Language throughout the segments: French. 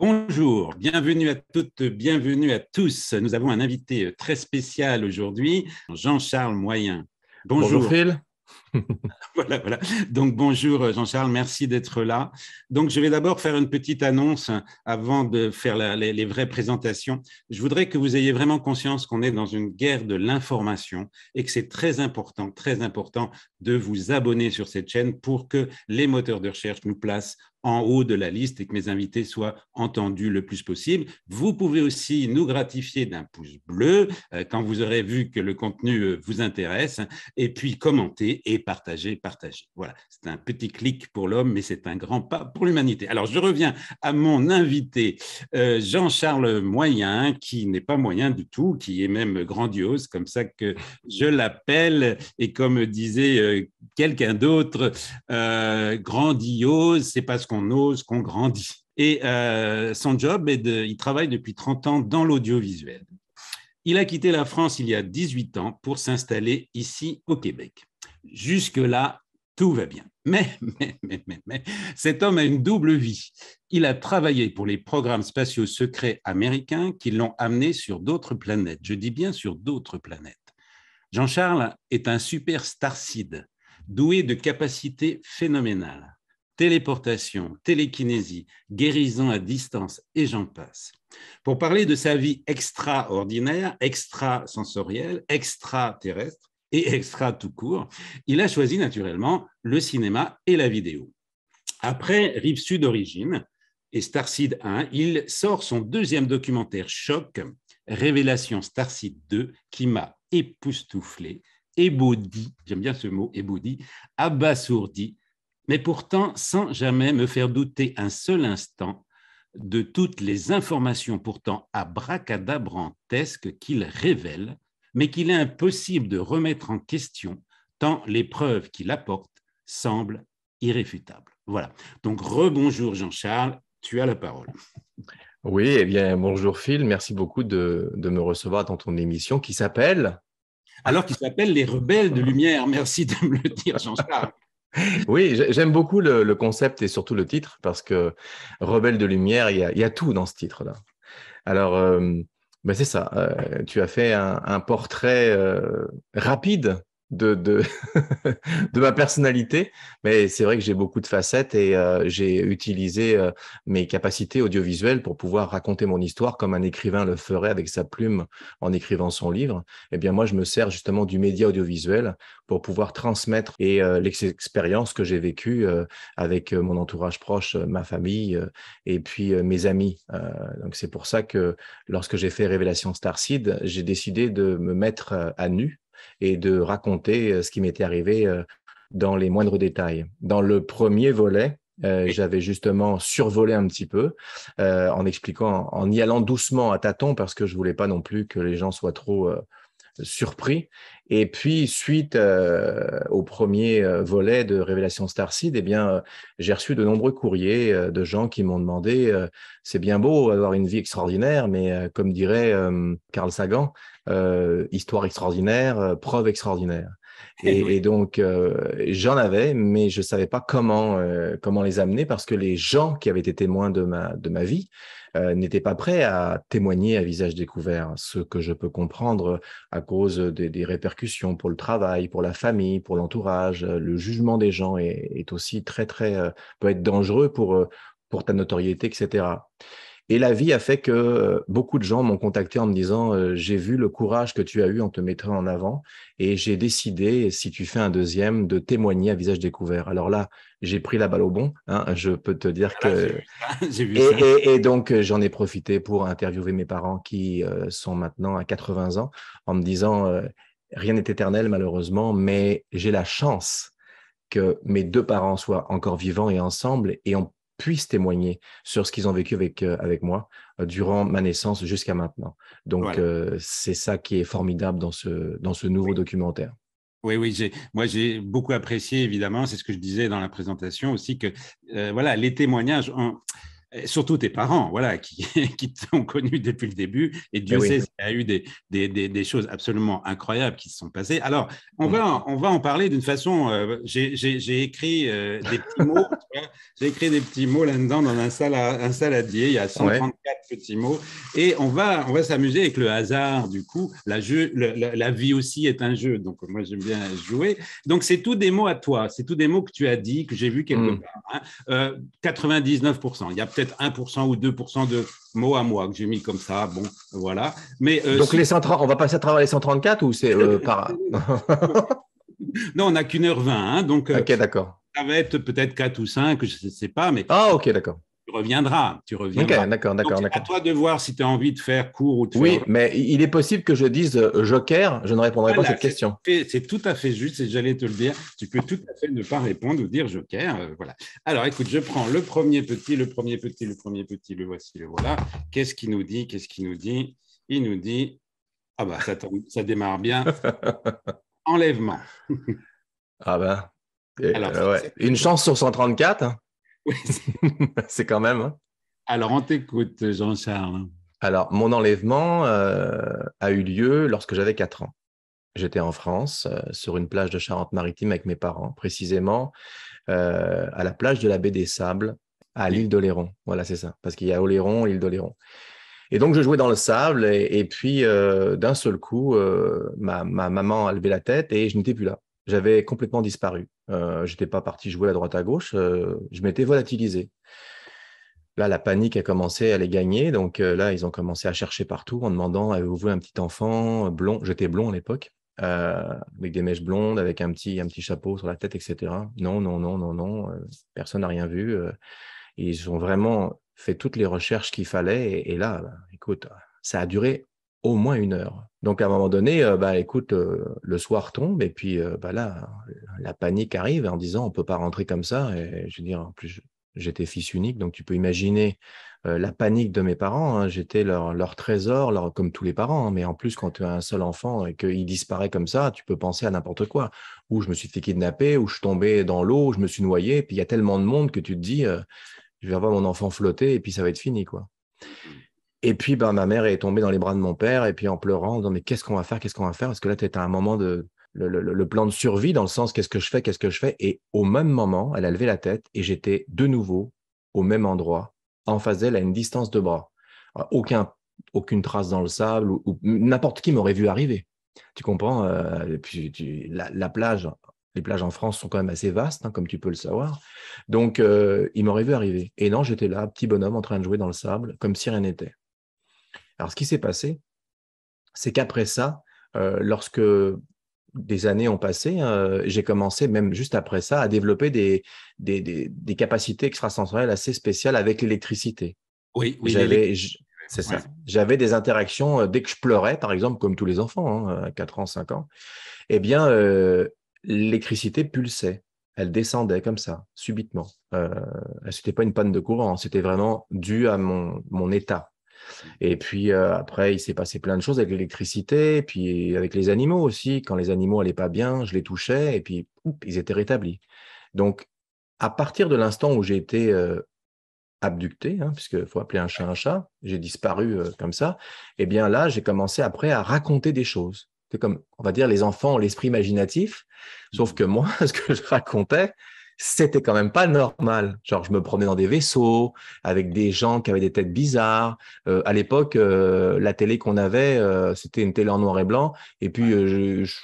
Bonjour, bienvenue à toutes, bienvenue à tous. Nous avons un invité très spécial aujourd'hui, Jean-Charles Moyen. Bonjour. bonjour Phil. voilà, voilà. Donc bonjour Jean-Charles, merci d'être là. Donc je vais d'abord faire une petite annonce avant de faire les, les, vraies présentations. Je voudrais que vous ayez vraiment conscience qu'on est dans une guerre de l'information et que c'est très important, très important de vous abonner sur cette chaîne pour que les moteurs de recherche nous placent en haut de la liste et que mes invités soient entendus le plus possible. Vous pouvez aussi nous gratifier d'un pouce bleu euh, quand vous aurez vu que le contenu euh, vous intéresse, et puis commenter et partager, partager. Voilà, c'est un petit clic pour l'homme, mais c'est un grand pas pour l'humanité. Alors, je reviens à mon invité, euh, Jean-Charles Moyen, qui n'est pas moyen du tout, qui est même grandiose, comme ça que je l'appelle, et comme disait quelqu'un d'autre, grandiose, c'est parce qu'on qu'on ose, qu'on grandit. Et euh, son job, est de, il travaille depuis 30 ans dans l'audiovisuel. Il a quitté la France il y a 18 ans pour s'installer ici au Québec. Jusque-là, tout va bien. Mais, mais, mais, mais, mais, cet homme a une double vie. Il a travaillé pour les programmes spatiaux secrets américains qui l'ont amené sur d'autres planètes. Je dis bien sur d'autres planètes. Jean-Charles est un super starcide, doué de capacités phénoménales téléportation, télékinésie, guérison à distance, et j'en passe. Pour parler de sa vie extraordinaire, extrasensorielle, extraterrestre et extra tout court, il a choisi naturellement le cinéma et la vidéo. Après Rive Sud d'origine et Starseed 1, il sort son deuxième documentaire choc, Révélation Starseed 2, qui m'a époustouflé, ébaudi, j'aime bien ce mot, ébaudi, abasourdi, mais pourtant sans jamais me faire douter un seul instant de toutes les informations pourtant abracadabrantesques qu'il révèle, mais qu'il est impossible de remettre en question tant les preuves qu'il apporte semblent irréfutables. Voilà. Donc rebonjour Jean-Charles, tu as la parole. Oui, eh bien bonjour Phil, merci beaucoup de, me recevoir dans ton émission qui s'appelle alors qu'il s'appelle Les Rebelles de Lumière. Merci de me le dire, Jean-Charles oui, j'aime beaucoup le, concept et surtout le titre parce que Rebelle de lumière, il y a, tout dans ce titre-là. Alors, euh, ben, c'est ça. Euh, tu as fait un, portrait euh, rapide de, de, ma personnalité, mais c'est vrai que j'ai beaucoup de facettes et euh, j'ai utilisé euh, mes capacités audiovisuelles pour pouvoir raconter mon histoire comme un écrivain le ferait avec sa plume en écrivant son livre. Eh bien, moi, je me sers justement du média audiovisuel pour pouvoir transmettre et euh, l'expérience que j'ai vécue avec mon entourage proche, ma famille et puis mes amis. donc, c'est pour ça que lorsque j'ai fait Révélation Starseed, j'ai décidé de me mettre à nu et de raconter euh, ce qui m'était arrivé euh, dans les moindres détails. Dans le premier volet, euh, j'avais justement survolé un petit peu en expliquant, en y allant doucement à tâtons parce que je voulais pas non plus que les gens soient trop surpris. Et puis, suite euh, au premier euh, volet de Révélation Starseed, eh bien, euh, j'ai reçu de nombreux courriers de gens qui m'ont demandé c'est bien beau avoir une vie extraordinaire, mais comme dirait Carl Sagan, histoire extraordinaire, preuve extraordinaire. Et, donc, euh, j'en avais, mais je ne savais pas comment, euh, comment les amener parce que les gens qui avaient été témoins de ma, vie euh, n'étaient pas prêts à témoigner à visage découvert, ce que je peux comprendre à cause des, répercussions pour le travail, pour la famille, pour l'entourage. Le jugement des gens est, est aussi très, très, peut être dangereux pour ta notoriété, etc. Et la vie a fait que euh, beaucoup de gens m'ont contacté en me disant euh, J'ai vu le courage que tu as eu en te mettant en avant et j'ai décidé, si tu fais un deuxième, de témoigner à visage découvert. Alors là, j'ai pris la balle au bon. Hein, je peux te dire ah que. J'ai vu ça. et, donc, euh, j'en ai profité pour interviewer mes parents qui sont maintenant à 80 ans en me disant Rien n'est éternel, malheureusement, mais j'ai la chance que mes deux parents soient encore vivants et ensemble et on puissent témoigner sur ce qu'ils ont vécu avec, euh, avec moi euh, durant ma naissance jusqu'à maintenant. Donc, euh, c'est ça qui est formidable dans ce, dans ce nouveau documentaire. Oui, oui, moi j'ai beaucoup apprécié, évidemment, c'est ce que je disais dans la présentation aussi, que voilà, les témoignages, surtout tes parents, voilà, qui, qui t'ont connu depuis le début. Et eh Dieu sait, il y a eu des, choses absolument incroyables qui se sont passées. Alors, on, va, on va en parler d'une façon. Euh, j'ai écrit, euh, des petits mots. J'ai écrit des petits mots là-dedans dans un, saladier. Il y a 134 petits mots, Et on va, on va s'amuser avec le hasard, du coup. La, jeu, la, vie aussi est un jeu, donc moi j'aime bien jouer. Donc c'est tous des mots à toi, c'est tous des mots que tu as dit, que j'ai vu quelque mm. part. 99%, hein. euh, il y a peut-être 1% ou 2% de mots à moi que j'ai mis comme ça. Bon, voilà. Mais, euh, donc les on va passer à travers les 134 ou c'est euh, par. non, on n'a qu'une heure vingt, hein, donc. Ok, d'accord ça va être peut-être 4 ou 5, je ne sais pas. Mais... Ah, ok, d'accord tu reviendras. Tu reviendras. d'accord, d'accord, C'est À toi de voir si tu as envie de faire court ou tout. Oui, mais il est possible que je dise euh, joker, je ne répondrai pas à cette question. c'est tout à fait juste, et j'allais te le dire. Tu peux tout à fait ne pas répondre ou dire joker. Euh, voilà. Alors écoute, je prends le premier petit, le premier petit, le premier petit, le voici, le voilà. Qu'est-ce qu'il nous dit Qu'est-ce qu'il nous dit Il nous dit Ah bah, ça, démarre bien. Enlèvement. ah ben. Une chance sur 134. c'est quand même. Hein. Alors, on t'écoute, Jean-Charles. Alors, mon enlèvement euh, a eu lieu lorsque j'avais 4 ans. J'étais en France, euh, sur une plage de Charente-Maritime avec mes parents, précisément euh, à la plage de la baie des Sables, à l'île d'Oléron. Voilà, c'est ça, parce qu'il y a Oléron, l'île d'Oléron. Et donc, je jouais dans le sable, et, puis d'un seul coup, ma, maman a levé la tête et je n'étais plus là j'avais complètement disparu. Euh, je n'étais pas parti jouer à droite à gauche, euh, je m'étais volatilisé. Là, la panique a commencé à les gagner. Donc euh, là, ils ont commencé à chercher partout en demandant avez-vous vu un petit enfant blond J'étais blond à l'époque, euh, avec des mèches blondes, avec un petit, un petit chapeau sur la tête, etc. Non, non, non, non, non, personne n'a rien vu. ils ont vraiment fait toutes les recherches qu'il fallait. Et, là, bah, écoute, ça a duré au moins une heure. Donc à un moment donné, euh, bah écoute, euh, le soir tombe et puis euh, bah là, la panique arrive en disant on peut pas rentrer comme ça. Et je veux dire, en plus j'étais fils unique, donc tu peux imaginer la panique de mes parents. Hein. J'étais leur, trésor, leur, comme tous les parents. Hein. Mais en plus, quand tu as un seul enfant et qu'il disparaît comme ça, tu peux penser à n'importe quoi. Ou je me suis fait kidnapper, ou je tombais dans l'eau, je me suis noyé. Puis il y a tellement de monde que tu te dis, je vais avoir mon enfant flotter et puis ça va être fini quoi. Et puis, bah, ma mère est tombée dans les bras de mon père, et puis en pleurant, en disant Mais qu'est-ce qu'on va faire Qu'est-ce qu'on va faire Parce que là, tu à un moment de. Le, plan de survie, dans le sens Qu'est-ce que je fais Qu'est-ce que je fais Et au même moment, elle a levé la tête, et j'étais de nouveau au même endroit, en face d'elle, à une distance de bras. Ah, aucun, aucune trace dans le sable, ou, n'importe qui m'aurait vu arriver. Tu comprends euh, et puis, tu, la, plage, les plages en France sont quand même assez vastes, hein, comme tu peux le savoir. Donc, euh, il m'aurait vu arriver. Et non, j'étais là, petit bonhomme, en train de jouer dans le sable, comme si rien n'était. Alors, ce qui s'est passé, c'est qu'après ça, euh, lorsque des années ont passé, hein, j'ai commencé, même juste après ça, à développer des, des, des, capacités extrasensorielles assez spéciales avec l'électricité. Oui, oui. J'avais, c'est ça. J'avais des interactions, euh, dès que je pleurais, par exemple, comme tous les enfants, hein, à 4 ans, 5 ans, eh bien, euh, l'électricité pulsait. Elle descendait comme ça, subitement. Ce n'était pas une panne de courant, hein, c'était vraiment dû à mon, mon état et puis euh, après, il s'est passé plein de choses avec l'électricité, puis avec les animaux aussi. Quand les animaux allaient pas bien, je les touchais et puis ils étaient rétablis. Donc, à partir de l'instant où j'ai été euh, abducté, hein, puisqu'il faut appeler un chat un chat, j'ai disparu euh, comme ça, et eh bien là, j'ai commencé après à raconter des choses. C'est comme, on va dire, les enfants ont l'esprit imaginatif, sauf mmh. que moi, ce que je racontais, c'était quand même pas normal. Genre, je me promenais dans des vaisseaux avec des gens qui avaient des têtes bizarres. Euh, à l'époque, euh, la télé qu'on avait, euh, c'était une télé en noir et blanc. Et puis, je, je,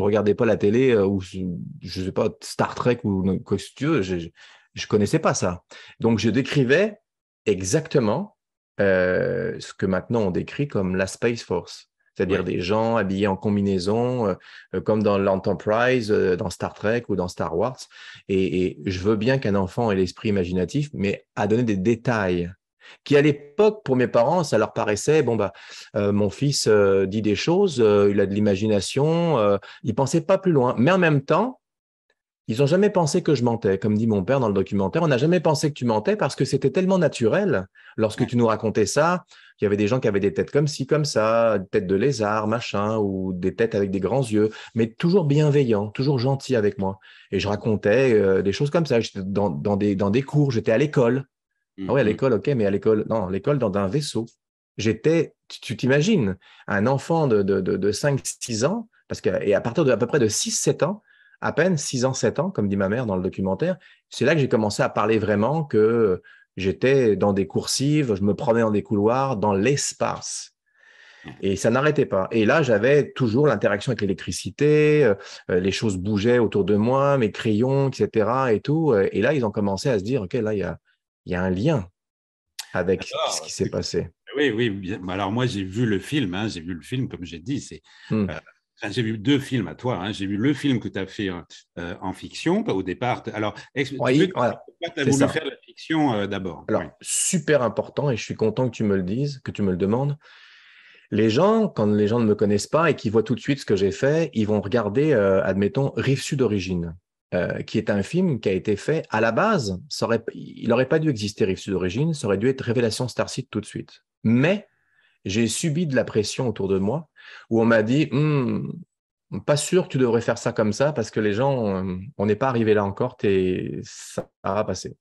regardais pas la télé ou je sais pas Star Trek ou quoi que ce soit Je, je connaissais pas ça. Donc, je décrivais exactement ce que maintenant on décrit comme la Space Force c'est-à-dire des gens habillés en combinaison, euh, euh, comme dans l'Enterprise, euh, dans Star Trek ou dans Star Wars. Et, je veux bien qu'un enfant ait l'esprit imaginatif, mais à donner des détails qui à l'époque, pour mes parents, ça leur paraissait, bon, bah, mon fils dit des choses, il a de l'imagination, il pensait pas plus loin. Mais en même temps, ils n'ont jamais pensé que je mentais, comme dit mon père dans le documentaire. On n'a jamais pensé que tu mentais parce que c'était tellement naturel. Lorsque tu nous racontais ça, il y avait des gens qui avaient des têtes comme ci, comme ça, têtes de lézard, machin, ou des têtes avec des grands yeux, mais toujours bienveillants, toujours gentils avec moi. Et je racontais euh, des choses comme ça. J'étais dans, des, cours, j'étais à l'école. Oui, Ah à mhm. l'école, ok, mais à l'école, non, l'école dans un vaisseau. J'étais, tu t'imagines, un enfant de, de, 5-6 ans, parce que, et à partir de à peu près de 6-7 ans, à peine 6 ans, 7 ans, comme dit ma mère dans le documentaire, c'est là que j'ai commencé à parler vraiment que j'étais dans des coursives, je me promenais dans des couloirs, dans l'espace. Et ça n'arrêtait pas. Et là, j'avais toujours l'interaction avec l'électricité, euh, euh, les choses bougeaient autour de moi, mes crayons, etc. Et tout. Euh, et là, ils ont commencé à se dire, OK, là, il y a, y a, un lien avec ce qui s'est passé. Oui, oui. Alors moi, j'ai vu le film. Hein, j'ai vu le film, comme j'ai dit. C'est, hmm. J'ai vu deux films à toi. Hein. J'ai vu le film que tu as fait euh, euh, en fiction au départ. Alors, pourquoi tu as voulu faire la fiction euh, d'abord Alors, super important, et je suis content que tu me le dises, que tu me le demandes. Les gens, quand les gens ne me connaissent pas et qu'ils voient tout de suite ce que j'ai fait, ils vont regarder, admettons, Rive Sud d'origine. qui est un film qui a été fait à la base. Ça aurait, il n'aurait pas dû exister Rive Sud d'origine, ça aurait dû être Révélation Star tout de suite. Mais j'ai subi de la pression autour de moi où on m'a dit hum, pas sûr que tu devrais faire ça comme ça parce que les gens, euh, on n'est pas arrivé là encore, es... ça va passer.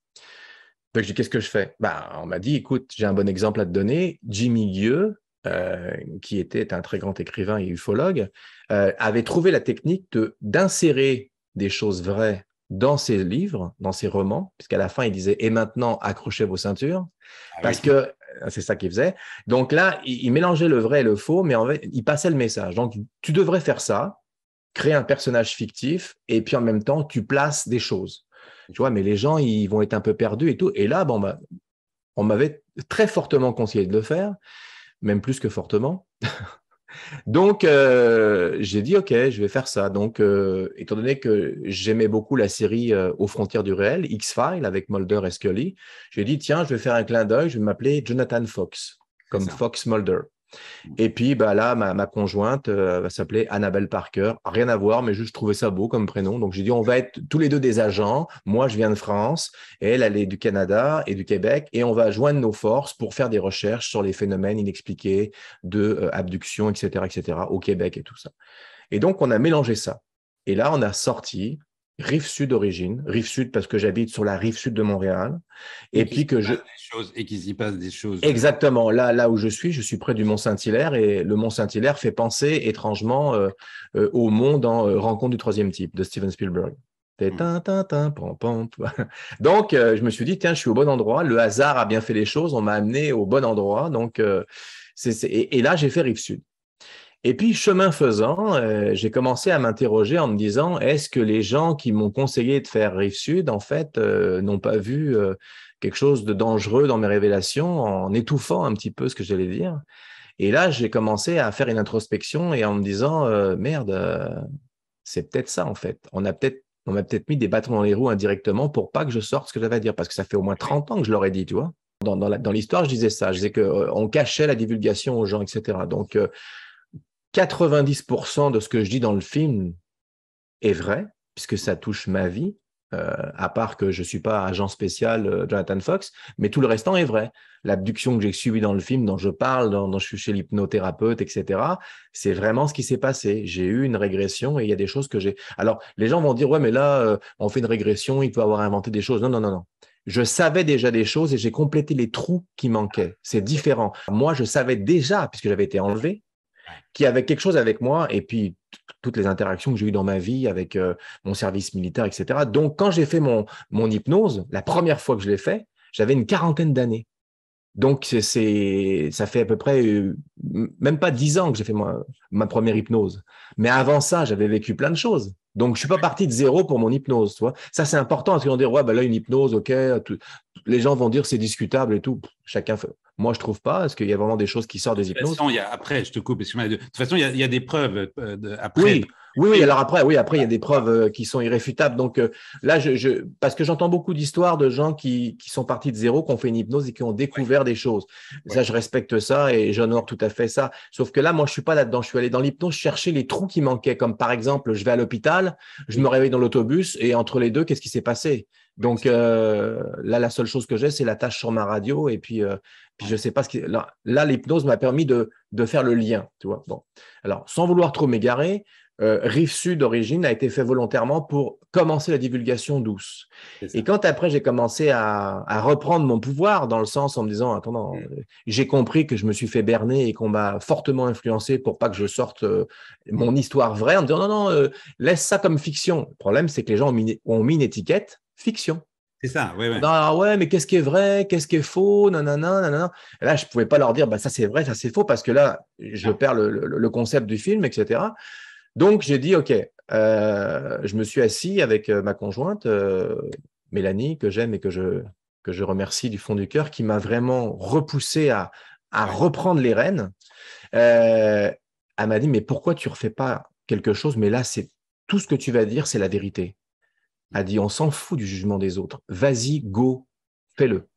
Donc je qu'est-ce que je fais bah, On m'a dit écoute, j'ai un bon exemple à te donner. Jimmy Gueux euh, qui était un très grand écrivain et ufologue, euh, avait trouvé la technique d'insérer des choses vraies dans ses livres, dans ses romans, puisqu'à la fin il disait et maintenant accrochez vos ceintures, ah parce que euh, c'est ça qu'il faisait. Donc là, il, mélangeait le vrai et le faux, mais en fait, il passait le message. Donc, tu devrais faire ça, créer un personnage fictif, et puis en même temps, tu places des choses. Tu vois, mais les gens, ils vont être un peu perdus et tout. Et là, bon, bah, on m'avait très fortement conseillé de le faire, même plus que fortement. Donc, euh, j'ai dit, OK, je vais faire ça. Donc, euh, étant donné que j'aimais beaucoup la série euh, Aux frontières du réel, X-Files avec Mulder et Scully, j'ai dit, tiens, je vais faire un clin d'œil, je vais m'appeler Jonathan Fox, comme Fox Mulder. Et puis bah, là, ma, conjointe s'appelait euh, va s'appeler Annabelle Parker. Rien à voir, mais juste je trouvais ça beau comme prénom. Donc j'ai dit, on va être tous les deux des agents. Moi, je viens de France, elle, elle est du Canada et du Québec. Et on va joindre nos forces pour faire des recherches sur les phénomènes inexpliqués de euh, abduction, etc., etc., au Québec et tout ça. Et donc, on a mélangé ça. Et là, on a sorti rive sud d'origine, rive sud parce que j'habite sur la rive sud de Montréal, et, puis que je et qu'il y passe des choses. Exactement. Là, là où je suis, je suis près du Mont Saint-Hilaire et le Mont Saint-Hilaire fait penser étrangement euh, euh, au monde en euh, Rencontre du troisième type de Steven Spielberg. Donc, je me suis dit, tiens, je suis au bon endroit. Le hasard a bien fait les choses. On m'a amené au bon endroit. Donc, et, là, j'ai fait Rive Sud. Et puis, chemin faisant, euh, j'ai commencé à m'interroger en me disant, est-ce que les gens qui m'ont conseillé de faire Rive Sud, en fait, euh, n'ont pas vu euh, quelque chose de dangereux dans mes révélations en étouffant un petit peu ce que j'allais dire Et là, j'ai commencé à faire une introspection et en me disant, merde, c'est peut-être ça, en fait. On a peut-être on m'a peut-être mis des bâtons dans les roues indirectement pour pas que je sorte ce que j'avais à dire, parce que ça fait au moins 30 ans que je l'aurais dit, tu vois. Dans, dans l'histoire, je disais ça, je disais qu'on cachait la divulgation aux gens, etc. Donc, 90% de ce que je dis dans le film est vrai, puisque ça touche ma vie, euh, à part que je ne suis pas agent spécial euh, Jonathan Fox, mais tout le restant est vrai. L'abduction que j'ai subie dans le film, dont je parle, dont, je suis chez l'hypnothérapeute, etc., c'est vraiment ce qui s'est passé. J'ai eu une régression et il y a des choses que j'ai. Alors, les gens vont dire, ouais, mais là, euh, on fait une régression, il peut avoir inventé des choses. Non, non, non, non. Je savais déjà des choses et j'ai complété les trous qui manquaient. C'est différent. Moi, je savais déjà, puisque j'avais été enlevé, qui avait quelque chose avec moi et puis toutes les interactions que j'ai eues dans ma vie avec euh, mon service militaire, etc. Donc, quand j'ai fait mon, mon hypnose, la première fois que je l'ai fait, j'avais une quarantaine d'années. Donc, c'est, ça fait à peu près, euh, même pas dix ans que j'ai fait ma, ma, première hypnose. Mais avant ça, j'avais vécu plein de choses. Donc, je suis pas parti de zéro pour mon hypnose, tu vois. Ça, c'est important. Parce qu'ils vont dire, ouais, ben là, une hypnose, OK. Tout, les gens vont dire, c'est discutable et tout. Chacun fait. Moi, je trouve pas. Est-ce qu'il y a vraiment des choses qui sortent des de hypnoses? Façon, après, je te coupe, De toute façon, il y a, des preuves euh, après. Oui. Oui, alors après, oui, après, il y a des preuves euh, qui sont irréfutables. Donc euh, là, je, parce que j'entends beaucoup d'histoires de gens qui, qui, sont partis de zéro, qui ont fait une hypnose et qui ont découvert des choses. Ça, je respecte ça et j'honore tout à fait ça. Sauf que là, moi, je suis pas là-dedans. Je suis allé dans l'hypnose chercher les trous qui manquaient. Comme par exemple, je vais à l'hôpital, je me réveille dans l'autobus et entre les deux, qu'est-ce qui s'est passé donc euh, là, la seule chose que j'ai, c'est la tâche sur ma radio. Et puis, puis je sais pas ce qui. Là, l'hypnose m'a permis de, de, faire le lien. Tu vois. Bon. Alors, sans vouloir trop m'égarer, euh, rive sud d'origine a été fait volontairement pour commencer la divulgation douce. Et quand après j'ai commencé à, reprendre mon pouvoir dans le sens en me disant attendant mm. euh, j'ai compris que je me suis fait berner et qu'on m'a fortement influencé pour pas que je sorte euh, mon mm. histoire vraie en me disant non non laisse ça comme fiction. Le problème c'est que les gens ont mis, une étiquette fiction. C'est ça, ouais, ouais. Ah ouais, mais qu'est-ce qui est vrai, qu'est-ce qui est faux, non non, non. là, je pouvais pas leur dire, bah, ça c'est vrai, ça c'est faux, parce que là, je ah. perds le, concept du film, etc. Donc, j'ai dit, OK, euh, je me suis assis avec euh, ma conjointe, euh, Mélanie, que j'aime et que je, que je remercie du fond du cœur, qui m'a vraiment repoussé à, à, reprendre les rênes. elle m'a dit, mais pourquoi tu ne refais pas quelque chose Mais là, c'est tout ce que tu vas dire, c'est la vérité. Elle dit, on s'en fout du jugement des autres. Vas-y, go, fais-le.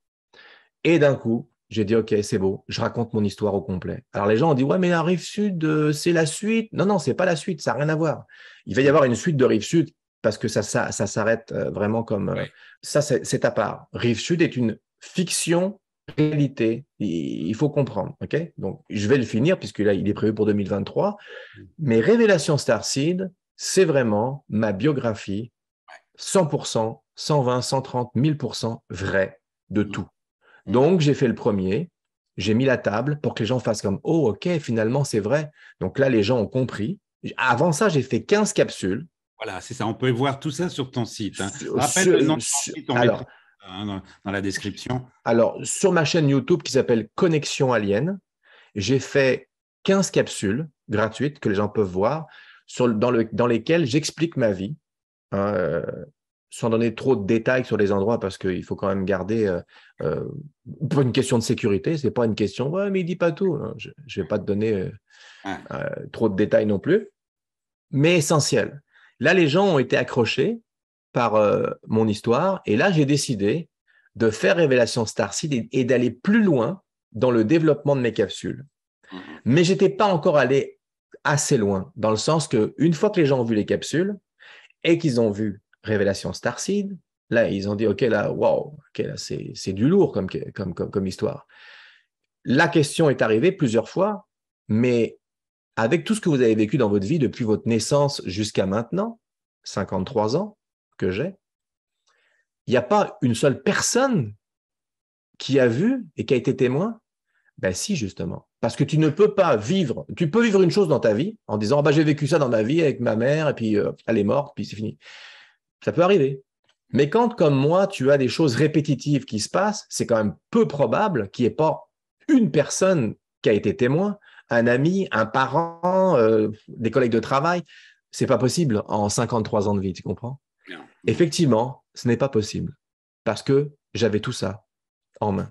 Et d'un coup, j'ai dit ok c'est beau, je raconte mon histoire au complet. Alors les gens ont dit ouais mais la rive sud euh, c'est la suite. Non non c'est pas la suite, ça n'a rien à voir. Il va y avoir une suite de rive sud parce que ça ça, s'arrête euh, vraiment comme euh, ça c'est à part. Rive sud est une fiction réalité. Il faut comprendre ok. Donc je vais le finir puisque là il est prévu pour 2023. Mm. Mais Révélation Starseed c'est vraiment ma biographie 100%, 120, 130, 1000% vrai de mm. tout. Mm-hmm. Donc, j'ai fait le premier, j'ai mis la table pour que les gens fassent comme Oh, OK, finalement, c'est vrai. Donc là, les gens ont compris. Avant ça, j'ai fait 15 capsules. Voilà, c'est ça. On peut voir tout ça sur ton site. Hein. le ton site, hein, dans, la description. Alors, sur ma chaîne YouTube qui s'appelle Connexion Alien, j'ai fait 15 capsules gratuites que les gens peuvent voir dans, lesquelles j'explique ma vie. Hein, euh, sans donner trop de détails sur les endroits, parce qu'il faut quand même garder, euh, euh, pour une question de sécurité, c'est pas une question, ouais, mais il dit pas tout. Hein. Je, vais pas te donner euh, trop de détails non plus, mais essentiel. Là, les gens ont été accrochés par mon histoire, et là, j'ai décidé de faire Révélation Starseed et, et d'aller plus loin dans le développement de mes capsules. Mm-hmm. Mais j'étais pas encore allé assez loin, dans le sens que une fois que les gens ont vu les capsules et qu'ils ont vu Révélation Starseed. Là, ils ont dit, OK, là, wow, là, c'est du lourd comme, comme, comme, histoire. La question est arrivée plusieurs fois, mais avec tout ce que vous avez vécu dans votre vie depuis votre naissance jusqu'à maintenant, 53 ans que j'ai, il n'y a pas une seule personne qui a vu et qui a été témoin Ben si, justement. Parce que tu ne peux pas vivre, tu peux vivre une chose dans ta vie en disant, bah, ben, j'ai vécu ça dans ma vie avec ma mère, et puis euh, elle est morte, puis c'est fini. Ça peut arriver. Mais quand, comme moi, tu as des choses répétitives qui se passent, c'est quand même peu probable qu'il n'y ait pas une personne qui a été témoin, un ami, un parent, euh, des collègues de travail. C'est pas possible en 53 ans de vie, tu comprends Effectivement, ce n'est pas possible parce que j'avais tout ça en main.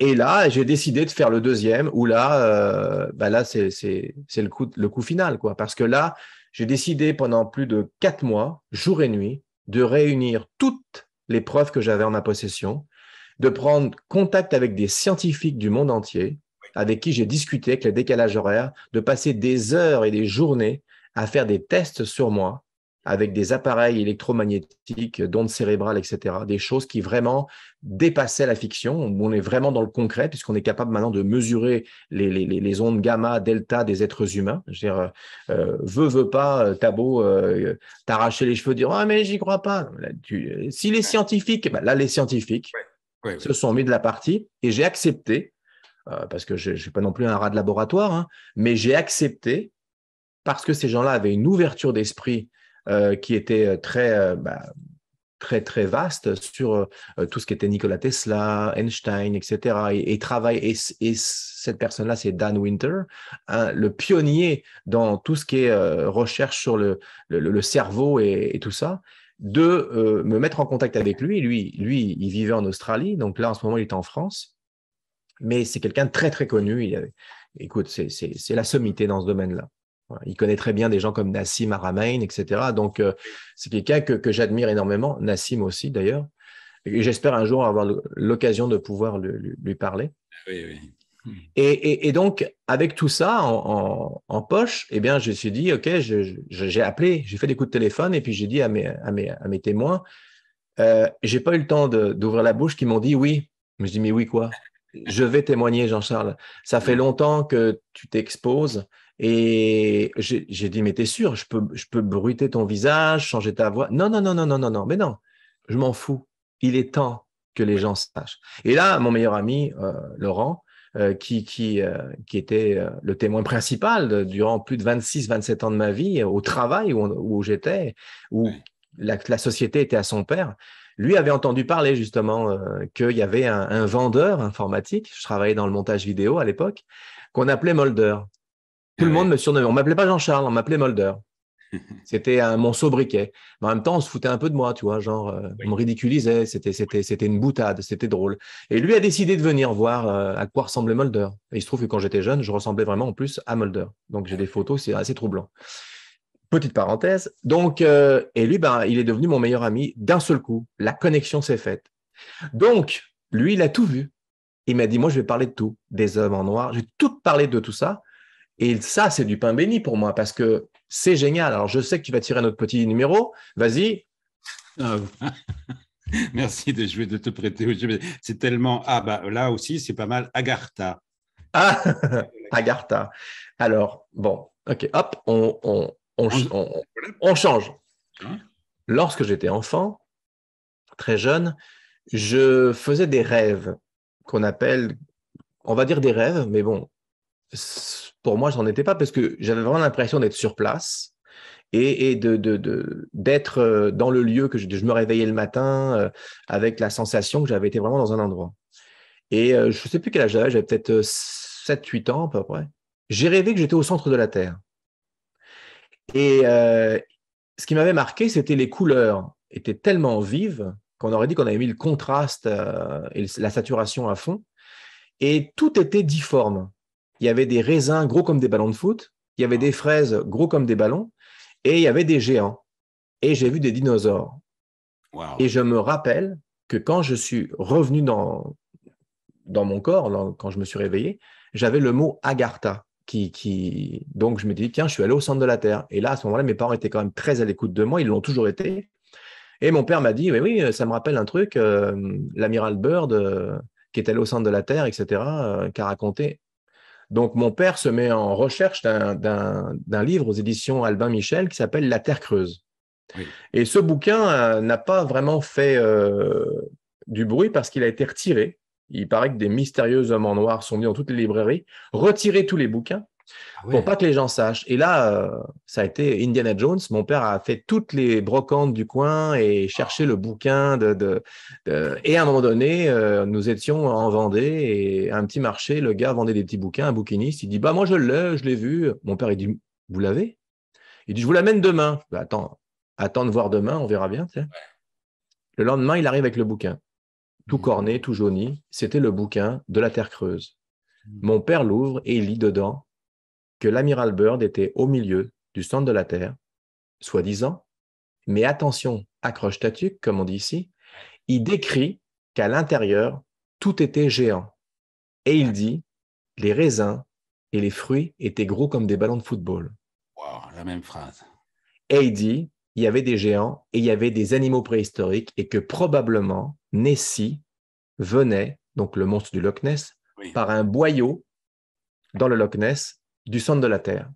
Et là, j'ai décidé de faire le deuxième où là, euh, bah là c'est le coup, le coup final, quoi. Parce que là, j'ai décidé pendant plus de quatre mois, jour et nuit, de réunir toutes les preuves que j'avais en ma possession, de prendre contact avec des scientifiques du monde entier, avec qui j'ai discuté avec le décalage horaire, de passer des heures et des journées à faire des tests sur moi avec des appareils électromagnétiques, d'ondes cérébrales, etc. Des choses qui vraiment dépassaient la fiction. On est vraiment dans le concret puisqu'on est capable maintenant de mesurer les, ondes gamma, delta des êtres humains. Je veux dire, euh, euh, veux, pas, euh, t'as beau t'arracher les cheveux, dire « Ah, mais j'y crois pas !» Si les scientifiques, eh ben, là, les scientifiques se sont mis de la partie et j'ai accepté, parce que je ne suis pas non plus un rat de laboratoire, hein, mais j'ai accepté parce que ces gens-là avaient une ouverture d'esprit euh, qui était euh, très, euh, bah, très très vaste sur tout ce qui était Nikola Tesla, Einstein, etc. Et, travaille et, cette personne-là, c'est Dan Winter, le pionnier dans tout ce qui est recherche sur le, cerveau et, tout ça. De me mettre en contact avec lui. Lui, lui, il vivait en Australie, donc là en ce moment il est en France. Mais c'est quelqu'un de très très connu. Il Écoute, c'est la sommité dans ce domaine-là. Il connaît très bien des gens comme Nassim Aramein, etc. Donc, euh, c'est quelqu'un que, que j'admire énormément, Nassim aussi d'ailleurs. j'espère un jour avoir l'occasion de pouvoir lui, parler. Oui, oui. Et, donc, avec tout ça en, poche, eh bien, je me suis dit, OK, j'ai appelé, j'ai fait des coups de téléphone et puis j'ai dit à mes, témoins, euh, j'ai pas eu le temps d'ouvrir la bouche, qui m'ont dit oui. Je me suis dit, mais oui, quoi Je vais témoigner, Jean-Charles. Ça fait longtemps que tu t'exposes et j'ai dit, mais t'es sûr, je peux, je bruiter ton visage, changer ta voix. Non, non, non, non, non, non, non, mais non, je m'en fous. Il est temps que les gens sachent. Et là, mon meilleur ami, euh, Laurent, euh, euh, qui, était le témoin principal durant plus de 26, 27 ans de ma vie, au travail où, où j'étais, où la, société était à son père, lui avait entendu parler justement qu'il y avait un, un vendeur informatique, je travaillais dans le montage vidéo à l'époque, qu'on appelait Molder. Tout le monde me surnommait. On m'appelait pas Jean-Charles, on m'appelait Mulder. C'était mon sobriquet. Mais en même temps, on se foutait un peu de moi, tu vois, genre, euh, on me ridiculisait, c'était, c'était, c'était une boutade, c'était drôle. Et lui a décidé de venir voir euh, à quoi ressemblait Mulder. Et il se trouve que quand j'étais jeune, je ressemblais vraiment en plus à Mulder. Donc j'ai des photos, c'est assez troublant. Petite parenthèse. Donc, euh, et lui, ben, il est devenu mon meilleur ami d'un seul coup. La connexion s'est faite. Donc, lui, il a tout vu. Il m'a dit, moi, je vais parler de tout, des hommes en noir. J'ai tout parlé de tout ça. Et ça, c'est du pain béni pour moi parce que c'est génial. Alors, je sais que tu vas tirer notre petit numéro. Vas-y. Merci de jouer, de te prêter C'est tellement. Ah, bah là aussi, c'est pas mal. Agartha. Ah, Agartha. Alors, bon, ok, hop, on, on, on change. Hein Lorsque j'étais enfant, très jeune, je faisais des rêves qu'on appelle, on va dire des rêves, mais bon, pour moi, je n'en étais pas parce que j'avais vraiment l'impression d'être sur place et, d'être euh, dans le lieu que je, me réveillais le matin euh, avec la sensation que j'avais été vraiment dans un endroit. Et euh, je ne sais plus quel âge j'avais, j'avais peut-être 7-8 ans à peu près. J'ai rêvé que j'étais au centre de la Terre. Et ce qui m'avait marqué, c'était les couleurs étaient tellement vives qu'on aurait dit qu'on avait mis le contraste et la saturation à fond. Et tout était difforme il y avait des raisins gros comme des ballons de foot, il y avait des fraises gros comme des ballons, et il y avait des géants. Et j'ai vu des dinosaures. Et je me rappelle que quand je suis revenu dans, dans mon corps, quand je me suis réveillé, j'avais le mot agartha. Qui, qui... Donc je me dis, tiens, je suis allé au centre de la Terre. Et là, à ce moment-là, mes parents étaient quand même très à l'écoute de moi, ils l'ont toujours été. Et mon père m'a dit, oui, oui, ça me rappelle un truc, euh, l'amiral Bird, euh, qui est allé au centre de la Terre, etc., euh, qui a raconté donc, mon père se met en recherche d'un livre aux éditions Albin Michel qui s'appelle La Terre creuse. Et ce bouquin euh, n'a pas vraiment fait euh, du bruit parce qu'il a été retiré. Il paraît que des mystérieux hommes en noir sont mis dans toutes les librairies, retirer tous les bouquins ah pour pas que les gens sachent. Et là, euh, ça a été Indiana Jones. Mon père a fait toutes les brocantes du coin et cherché le bouquin de, Et à un moment donné, euh, nous étions en Vendée et un petit marché, le gars vendait des petits bouquins, un bouquiniste. Il dit bah moi je l'ai, je l'ai vu. Mon père il dit vous l'avez Il dit je vous l'amène demain. Bah, attends, de voir demain, on verra bien. Le lendemain, il arrive avec le bouquin, tout mmh. corné, tout jauni. C'était le bouquin de la Terre Creuse. Mmh. Mon père l'ouvre et il lit dedans que l'amiral Bird était au milieu du centre de la Terre, soi-disant, mais attention, accroche tatue comme on dit ici, il décrit qu'à l'intérieur, tout était géant. Et il dit, les raisins et les fruits étaient gros comme des ballons de football. la même phrase. Et il dit, il y avait des géants et il y avait des animaux préhistoriques et que probablement Nessie venait, donc le monstre du Loch Ness, par un boyau dans le Loch Ness du centre de la Terre.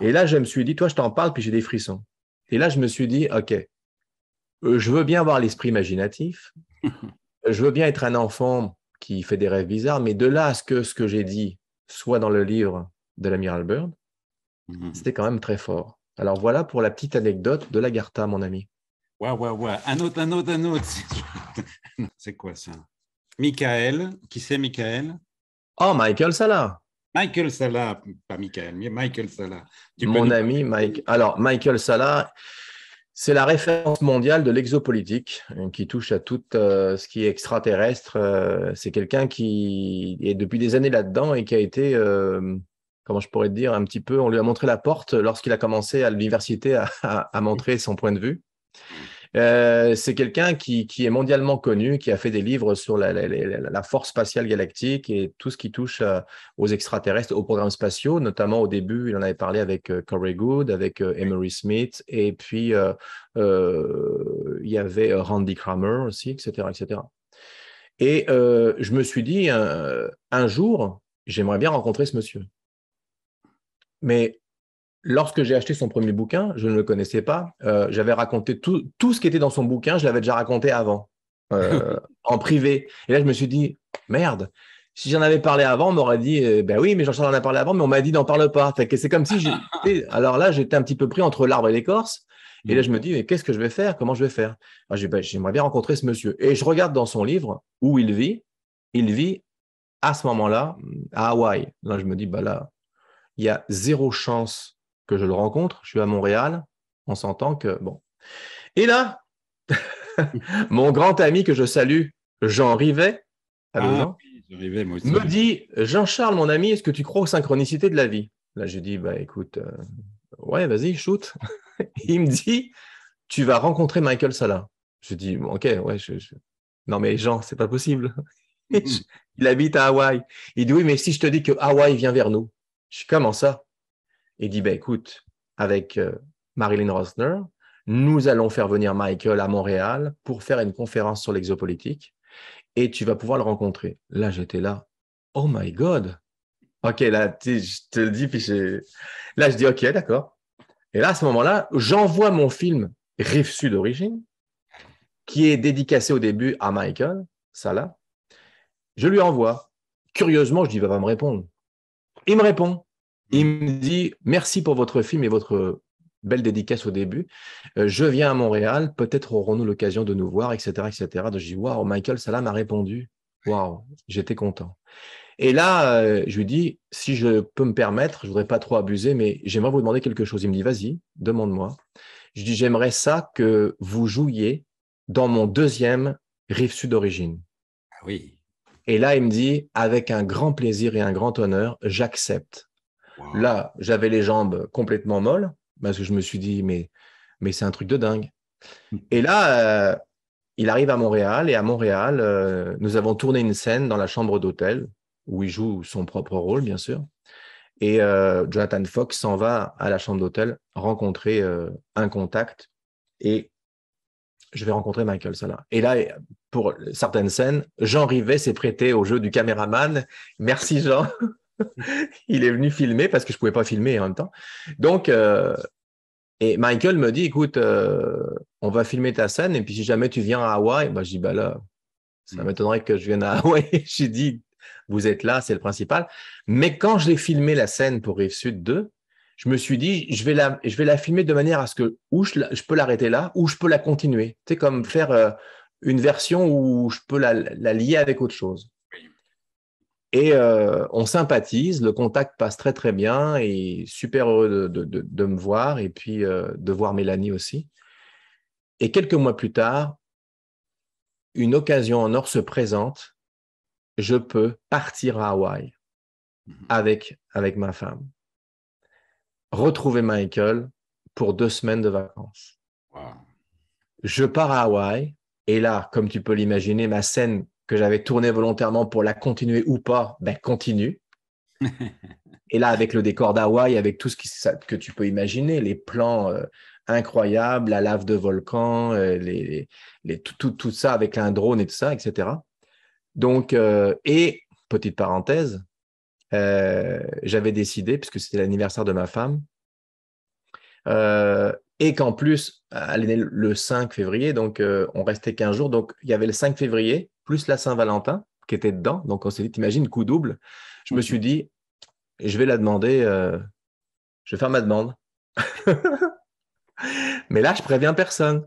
Et là, je me suis dit, toi, je t'en parle, puis j'ai des frissons. Et là, je me suis dit, OK, euh, je veux bien avoir l'esprit imaginatif, je veux bien être un enfant qui fait des rêves bizarres, mais de là à ce que ce que j'ai dit soit dans le livre de l'amiral Byrd, mhm. c'était quand même très fort. Alors voilà pour la petite anecdote de la Garta, mon ami. Ouais, ouais, ouais. Un autre, un autre, un autre. C'est quoi ça Michael, qui c'est Michael Oh, Michael Salah Michael Salah, pas Michael, mais Michael Salah. Mon ami Mike. Alors, Michael Salah, c'est la référence mondiale de l'exopolitique euh, qui touche à tout euh, ce qui est extraterrestre. Euh, c'est quelqu'un qui est depuis des années là-dedans et qui a été, comment je pourrais te dire, un petit peu, on lui a montré la porte lorsqu'il a commencé à l'université à, montrer son point de vue. Euh, c'est quelqu'un qui, est mondialement connu, qui a fait des livres sur la, force spatiale galactique et tout ce qui touche euh, aux extraterrestres, aux programmes spatiaux, notamment au début, il en avait parlé avec euh, Corey Good, avec Emery Smith, et puis il y avait Randy Kramer aussi, etc. etc. Et je me suis dit, un, un jour, j'aimerais bien rencontrer ce monsieur. Mais Lorsque j'ai acheté son premier bouquin, je ne le connaissais pas. Euh, j'avais raconté tout, ce qui était dans son bouquin, je l'avais déjà raconté avant, euh, en privé. Et là, je me suis dit, merde, si j'en avais parlé avant, on m'aurait dit, eh ben oui, mais Jean-Charles en a parlé avant, mais on m'a dit n'en parle pas. c'est comme si j'ai. Alors là, j'étais un petit peu pris entre l'arbre et l'écorce. Et là, je mm. me dis, mais qu'est-ce que je vais faire Comment je vais faire ben, J'aimerais bien rencontrer ce monsieur. Et je regarde dans son livre où il vit. Il vit à ce moment-là à Hawaï. Là, je me dis, bah ben là, il y a zéro chance je le rencontre. Je suis à Montréal. On s'entend que, bon. Et là, mon grand ami que je salue, Jean Rivet, ah, me dit Jean-Charles, mon ami, est-ce que tu crois aux synchronicités de la vie Là, je dis bah, écoute, euh, ouais, vas-y, shoot. Il me dit tu vas rencontrer Michael Salah. Je dis ok, ouais, non, mais Jean, c'est pas possible. il habite à Hawaï. Il dit oui, mais si je te dis que Hawaï vient vers nous, je suis comment ça et dit bah, écoute, avec euh, Marilyn Rosner, nous allons faire venir Michael à Montréal pour faire une conférence sur l'exopolitique et tu vas pouvoir le rencontrer. Là, j'étais là, oh my God! Ok, là, je te le dis, puis là, je dis, ok, d'accord. Et là, à ce moment-là, j'envoie mon film Rive Sud d'origine, qui est dédicacé au début à Michael, ça là. Je lui envoie. Curieusement, je dis, va va me répondre. Il me répond. Il me dit merci pour votre film et votre belle dédicace au début. Euh, je viens à Montréal, peut-être aurons-nous l'occasion de nous voir, etc., etc. Donc, je dis waouh, Michael Salam m'a répondu. Waouh, j'étais content. Et là, euh, je lui dis si je peux me permettre, je voudrais pas trop abuser, mais j'aimerais vous demander quelque chose. Il me dit vas-y, demande-moi. Je dis j'aimerais ça que vous jouiez dans mon deuxième Rive Sud d'origine. Ah oui. Et là, il me dit avec un grand plaisir et un grand honneur, j'accepte. Là, j'avais les jambes complètement molles parce que je me suis dit, mais, c'est un truc de dingue. Hmm. Et là, euh, il arrive à Montréal et à Montréal, euh, nous avons tourné une scène dans la chambre d'hôtel où il joue son propre rôle, bien sûr. Et euh, Jonathan Fox s'en va à la chambre d'hôtel rencontrer un contact et je vais rencontrer Michael Salah. Et là, pour certaines scènes, Jean Rivet s'est prêté au jeu du caméraman. Merci Jean. il est venu filmer parce que je ne pouvais pas filmer en même temps. Donc, euh, et Michael me dit, écoute, euh, on va filmer ta scène et puis si jamais tu viens à Hawaï, ben, je dis, bah là, ça hmm. m'étonnerait que je vienne à Hawaï. J'ai dit, vous êtes là, c'est le principal. Mais quand j'ai filmé la scène pour Rive Sud 2, je me suis dit, je vais la, je vais la filmer de manière à ce que ou je, peux l'arrêter là, ou je peux la continuer. C'est comme faire euh, une version où je peux la, la lier avec autre chose. Et euh, on sympathise, le contact passe très très bien et super heureux de, me voir et puis euh, de voir Mélanie aussi. Et quelques mois plus tard, une occasion en or se présente. Je peux partir à Hawaï mm-hmm. avec, avec ma femme, retrouver Michael pour deux semaines de vacances. Je pars à Hawaï et là, comme tu peux l'imaginer, ma scène que j'avais tourné volontairement pour la continuer ou pas, ben continue. et là, avec le décor d'Hawaï, avec tout ce que tu peux imaginer, les plans euh, incroyables, la lave de volcan, euh, les, tout, ça avec un drone et tout ça, etc. Donc, euh, et petite parenthèse, j'avais décidé, puisque c'était l'anniversaire de ma femme, et qu'en plus, elle est née le 5 février, donc on restait 15 jours, donc il y avait le 5 février, plus la Saint-Valentin qui était dedans. Donc on s'est dit, imagine coup double. Je me suis dit, je vais la demander, euh, je vais faire ma demande. Mais là, je préviens personne.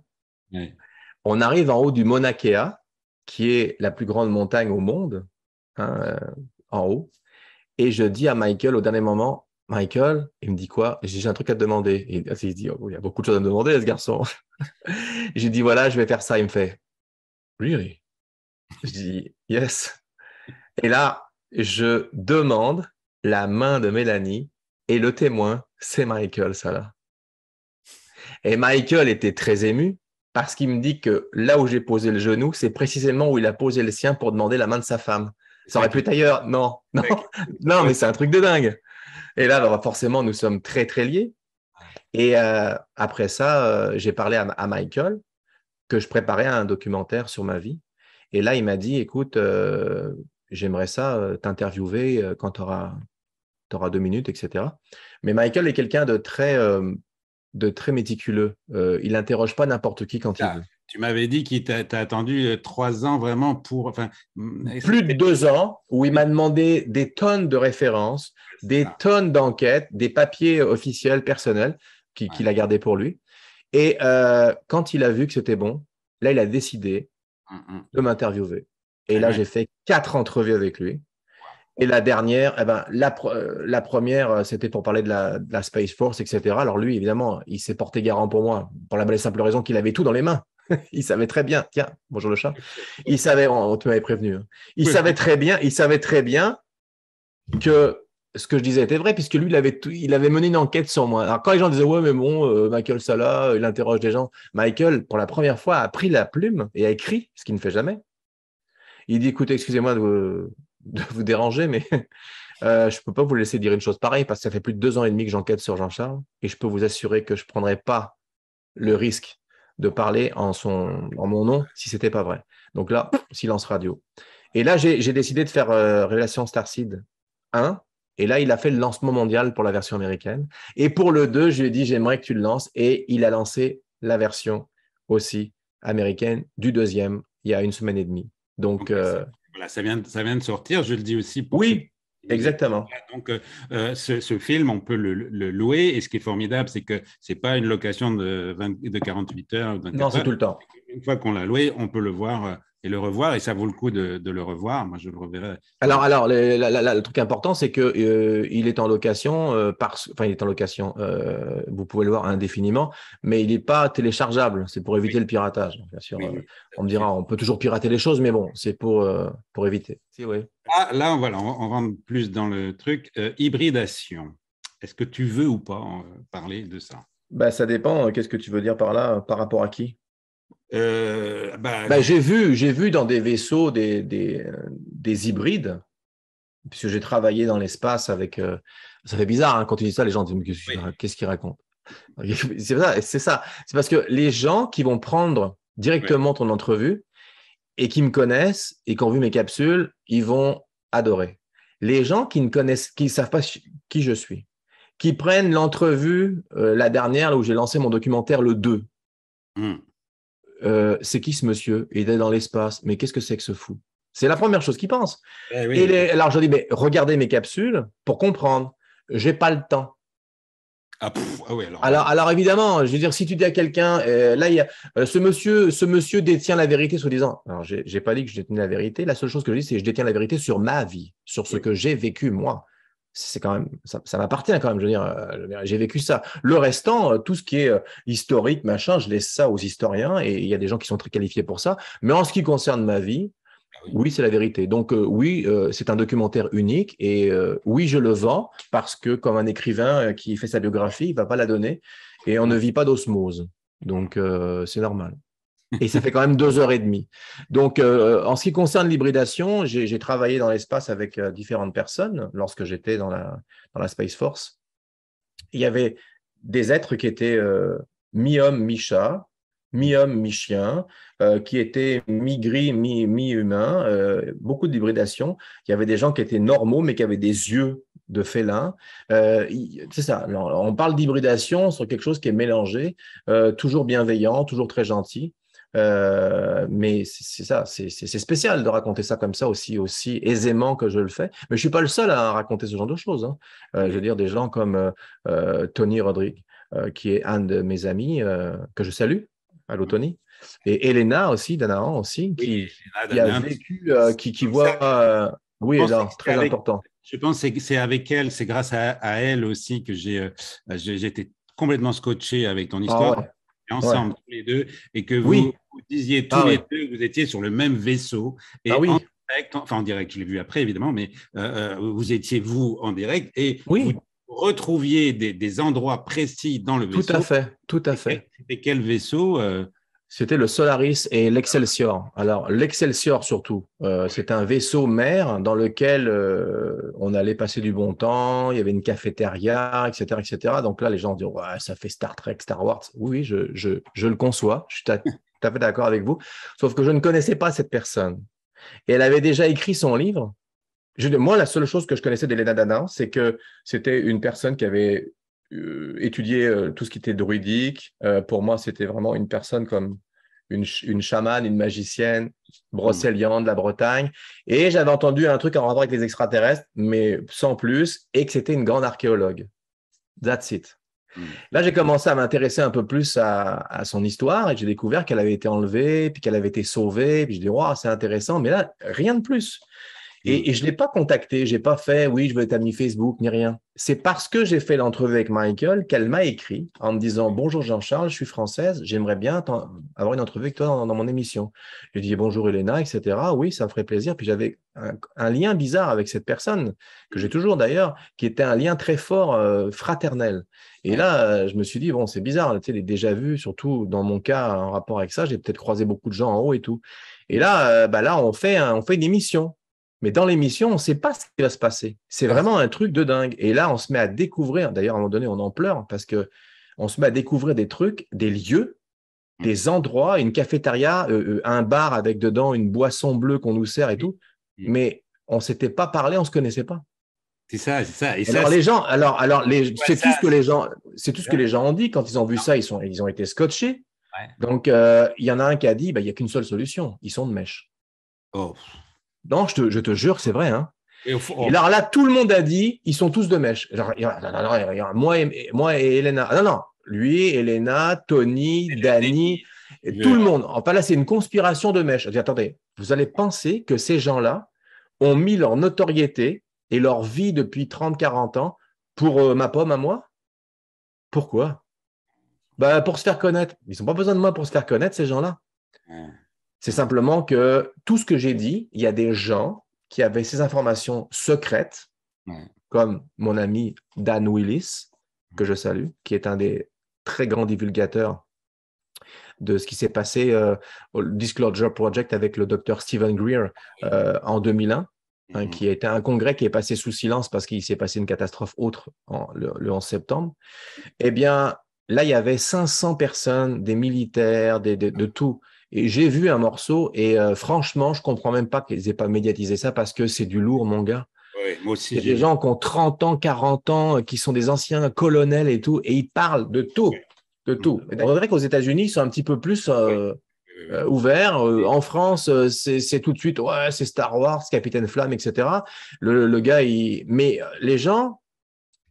On arrive en haut du Monakea, qui est la plus grande montagne au monde, hein, euh, en haut. Et je dis à Michael au dernier moment, Michael, il me dit quoi J'ai un truc à te demander. Ah, il se dit, oh, il y a beaucoup de choses à me demander, ce garçon. J'ai dit, voilà, je vais faire ça. Il me fait, really je dis yes. Et là, je demande la main de Mélanie et le témoin, c'est Michael ça là. Et Michael était très ému parce qu'il me dit que là où j'ai posé le genou, c'est précisément où il a posé le sien pour demander la main de sa femme. Ça aurait pu être ailleurs. Non, non, non, mais c'est un truc de dingue. Et là, forcément, nous sommes très, très liés. Et euh, après ça, euh, j'ai parlé à Michael que je préparais un documentaire sur ma vie et là, il m'a dit, écoute, euh, j'aimerais ça euh, t'interviewer euh, quand tu auras, deux minutes, etc. Mais Michael est quelqu'un de très, de très méticuleux. il n'interroge pas n'importe qui quand il ah, Tu m'avais dit qu'il t'a attendu trois ans vraiment pour... Mm, Plus de deux ans, où il m'a demandé des tonnes de références, des tonnes d'enquêtes, des papiers officiels, personnels, qu'il a gardés pour lui. Et quand il a vu que c'était bon, là, il a décidé de m'interviewer. Et là, j'ai fait quatre entrevues avec lui. Et la dernière, eh ben, la, euh, la première, euh, c'était pour parler de la, Space Force, etc. Alors lui, évidemment, il s'est porté garant pour moi, pour la belle simple raison qu'il avait tout dans les mains. il savait très bien, tiens, bonjour le chat. Il savait, on, te m'avait prévenu, hein. il savait très bien, il savait très bien que ce que je disais était vrai, puisque lui, il avait, il avait mené une enquête sur moi. Alors, quand les gens disaient, ouais, mais bon, euh, Michael Salah, euh, il interroge des gens, Michael, pour la première fois, a pris la plume et a écrit, ce qu'il ne fait jamais. Il dit, écoutez, excusez-moi de, vous déranger, mais euh, je ne peux pas vous laisser dire une chose pareille, parce que ça fait plus de deux ans et demi que j'enquête sur Jean-Charles, et je peux vous assurer que je ne prendrai pas le risque de parler en, son, en mon nom si ce n'était pas vrai. Donc là, silence radio. Et là, j'ai décidé de faire Relation Starseed 1 et là, il a fait le lancement mondial pour la version américaine. Et pour le 2, je lui ai dit, j'aimerais que tu le lances. Et il a lancé la version aussi américaine du deuxième il y a une semaine et demie. Donc, euh, voilà, ça vient, de, ça vient de sortir. Je le dis aussi pour. Oui. Exactement. Donc, euh, euh, ce, film, on peut le, louer. Et ce qui est formidable, c'est que ce n'est pas une location de, de 48 heures. non, c'est tout le temps. Une fois qu'on l'a loué, on peut le voir et le revoir, et ça vaut le coup de, le revoir. Moi, je le reverrai. Alors, alors le, truc important, c'est qu'il euh, il est en location, euh, parce, enfin, il est en location, euh, vous pouvez le voir indéfiniment, mais il n'est pas téléchargeable. C'est pour éviter le piratage, bien sûr. on me dira, on peut toujours pirater les choses, mais bon, c'est pour, pour éviter. oui. Ah, là, voilà, on, rentre plus dans le truc. hybridation. Est-ce que tu veux ou pas parler de ça bah, Ça dépend. Qu'est-ce que tu veux dire par là Par rapport à qui euh, bah, bah, j'ai vu, j'ai vu dans des vaisseaux des, des, euh, des hybrides, puisque j'ai travaillé dans l'espace avec. Euh, ça fait bizarre hein, quand tu dis ça, les gens disent qu'est-ce qu'ils racontent raconte C'est ça, c'est ça. C'est parce que les gens qui vont prendre directement ton entrevue et qui me connaissent et qui ont vu mes capsules, ils vont adorer. Les gens qui ne connaissent, qui savent pas qui je suis, qui prennent l'entrevue, la dernière où j'ai lancé mon documentaire, le 2. Euh, c'est qui ce monsieur Il est dans l'espace, mais qu'est-ce que c'est que ce fou C'est la première chose qu'il pense. Eh Et alors je dis, regardez mes capsules pour comprendre. J'ai pas le temps. Ah, ah alors... évidemment, je veux dire, si tu dis à quelqu'un, euh, là, euh, ce monsieur, ce monsieur détient la vérité, soi-disant. Alors, j'ai, pas dit que je détenais la vérité. La seule chose que je dis, c'est que je détiens la vérité sur ma vie, sur ce que j'ai vécu moi c'est quand même ça, m'appartient quand même je veux dire euh, j'ai vécu ça le restant euh, tout ce qui est euh, historique machin je laisse ça aux historiens et il y a des gens qui sont très qualifiés pour ça mais en ce qui concerne ma vie ah oui c'est la vérité donc oui c'est un documentaire unique et oui je le vends parce que comme un écrivain qui fait sa biographie il va pas la donner et on ne vit pas d'osmose donc c'est normal et ça fait quand même deux heures et demie. Donc, euh, en ce qui concerne l'hybridation, j'ai travaillé dans l'espace avec euh, différentes personnes lorsque j'étais dans la, dans la Space Force. Il y avait des êtres qui étaient euh, mi-homme, mi-chat, mi-homme, mi-chien, qui étaient mi-gris, mi-humain, beaucoup d'hybridation. Il y avait des gens qui étaient normaux, mais qui avaient des yeux de félin. Euh, c'est ça, on parle d'hybridation sur quelque chose qui est mélangé, toujours bienveillant, toujours très gentil. Euh, mais c'est ça, c'est spécial de raconter ça comme ça aussi, aussi aisément que je le fais. Mais je suis pas le seul à raconter ce genre de choses. Hein. Euh, je veux dire, des gens comme euh, Tony Rodrigue, qui est un de mes amis que je salue. Allô Tony. Et Elena aussi, Danaan aussi, qui, qui a vécu, qui, qui voit. oui, c'est très important. Je pense que c'est avec elle, c'est grâce à, elle aussi que j'ai été complètement scotché avec ton ah histoire ensemble, tous les deux, et que vous, disiez tous ah les deux que vous étiez sur le même vaisseau. Et ah oui. en direct, enfin en direct, je l'ai vu après évidemment, mais euh, euh, vous étiez vous en direct et vous retrouviez des, endroits précis dans le vaisseau. Tout à fait, tout à fait. et quel vaisseau euh, c'était le Solaris et l'Excelsior. Alors, l'Excelsior surtout, euh, c'est un vaisseau mère dans lequel euh, on allait passer du bon temps, il y avait une cafétéria, etc. etc. Donc là, les gens disent ouais, ça fait Star Trek, Star Wars. Oui, je, je, le conçois, je suis tout à fait d'accord avec vous. Sauf que je ne connaissais pas cette personne. Et elle avait déjà écrit son livre. moi, la seule chose que je connaissais d'Elena Danan, c'est que c'était une personne qui avait euh, étudier euh, tout ce qui était druidique. Euh, pour moi, c'était vraiment une personne comme une, une, chamane, une magicienne, brossélian de la Bretagne. Et j'avais entendu un truc en rapport avec les extraterrestres, mais sans plus, et que c'était une grande archéologue. That's it. Là, j'ai commencé à m'intéresser un peu plus à, son histoire et j'ai découvert qu'elle avait été enlevée, puis qu'elle avait été sauvée. Puis je dis, waouh, c'est intéressant, mais là, rien de plus. Et, mm. et je ne l'ai pas contacté, je n'ai pas fait, oui, je veux être ami Facebook, ni rien. C'est parce que j'ai fait l'entrevue avec Michael qu'elle m'a écrit en me disant, mm. bonjour Jean-Charles, je suis française, j'aimerais bien avoir une entrevue avec toi dans, mon émission. Je lui ai dit, bonjour Elena, etc. Oui, ça me ferait plaisir. Puis j'avais un, lien bizarre avec cette personne, que j'ai toujours d'ailleurs, qui était un lien très fort euh, fraternel. Et là, euh, je me suis dit, bon, c'est bizarre, tu sais, les déjà vus, surtout dans mon cas en rapport avec ça, j'ai peut-être croisé beaucoup de gens en haut et tout. Et là, euh, bah là on, fait on fait une émission. Mais dans l'émission, on ne sait pas ce qui va se passer. C'est vraiment un truc de dingue. Et là, on se met à découvrir, d'ailleurs, à un moment donné, on en pleure parce qu'on se met à découvrir des trucs, des lieux, mm. des endroits, une cafétéria, euh, euh, un bar avec dedans une boisson bleue qu'on nous sert et tout. Mm. Mais on ne s'était pas parlé, on ne se connaissait pas. C'est ça, c'est ça. alors les gens, alors, alors c'est tout ce que les gens, c'est tout ce que les gens ont dit quand ils ont vu ça, ils sont, ils ont été scotchés. Donc euh, il y en a un qui a dit, bah, il n'y a qu'une seule solution, ils sont de mèche. Oh. Non, je te, jure, c'est vrai. Hein. Et, oh. alors là, tout le monde a dit, ils sont tous de mèche. moi, et, moi Elena. Ah, non, non, lui, Elena, Tony, Danny, tout le monde. Enfin là, c'est une conspiration de mèche. attendez, vous allez penser que ces gens-là ont mis leur notoriété et leur vie depuis 30-40 ans pour euh, ma pomme à moi Pourquoi bah, Pour se faire connaître. Ils n'ont pas besoin de moi pour se faire connaître, ces gens-là. C'est simplement que tout ce que j'ai dit, il y a des gens qui avaient ces informations secrètes, comme mon ami Dan Willis, que je salue, qui est un des très grands divulgateurs de ce qui s'est passé euh, au Disclosure Project avec le docteur Stephen Greer euh, en 2001, hein, mhm. qui a été un congrès qui est passé sous silence parce qu'il s'est passé une catastrophe autre le, 11 septembre. Eh bien, là, il y avait 500 personnes, des militaires, des, de tout, et j'ai vu un morceau et euh, franchement, je comprends même pas qu'ils aient pas médiatisé ça parce que c'est du lourd, mon gars. moi aussi. Il y a des gens qui ont 30 ans, 40 ans, euh, qui sont des anciens colonels et tout, et ils parlent de tout, de tout. On dirait qu'aux États-Unis, ils sont un petit peu plus euh, ouverts. en France, c'est tout de suite, ouais, c'est Star Wars, Capitaine Flamme, etc. Le, gars, mais les gens,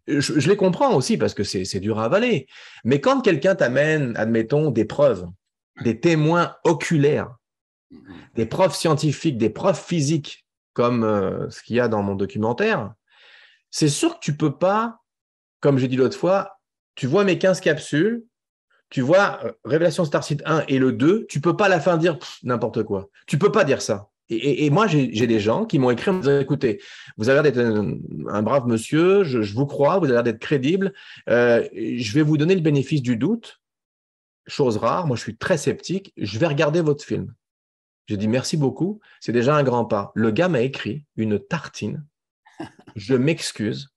je, les comprends aussi parce que c'est dur à avaler. Mais quand quelqu'un t'amène, admettons, des preuves, des témoins oculaires, mm-hmm. des preuves scientifiques, des preuves physiques, comme euh, ce qu'il y a dans mon documentaire, c'est sûr que tu peux pas, comme j'ai dit l'autre fois, tu vois mes 15 capsules, tu vois euh, Révélation Starseed 1 et le 2, tu peux pas à la fin dire n'importe quoi. Tu peux pas dire ça. Et, moi, j'ai des gens qui m'ont écrit en me disant, écoutez, vous avez l'air d'être un, brave monsieur, je, vous crois, vous avez l'air d'être crédible, euh, je vais vous donner le bénéfice du doute, chose rare, moi je suis très sceptique, je vais regarder votre film. J'ai dit merci beaucoup, c'est déjà un grand pas. Le gars m'a écrit une tartine, je m'excuse,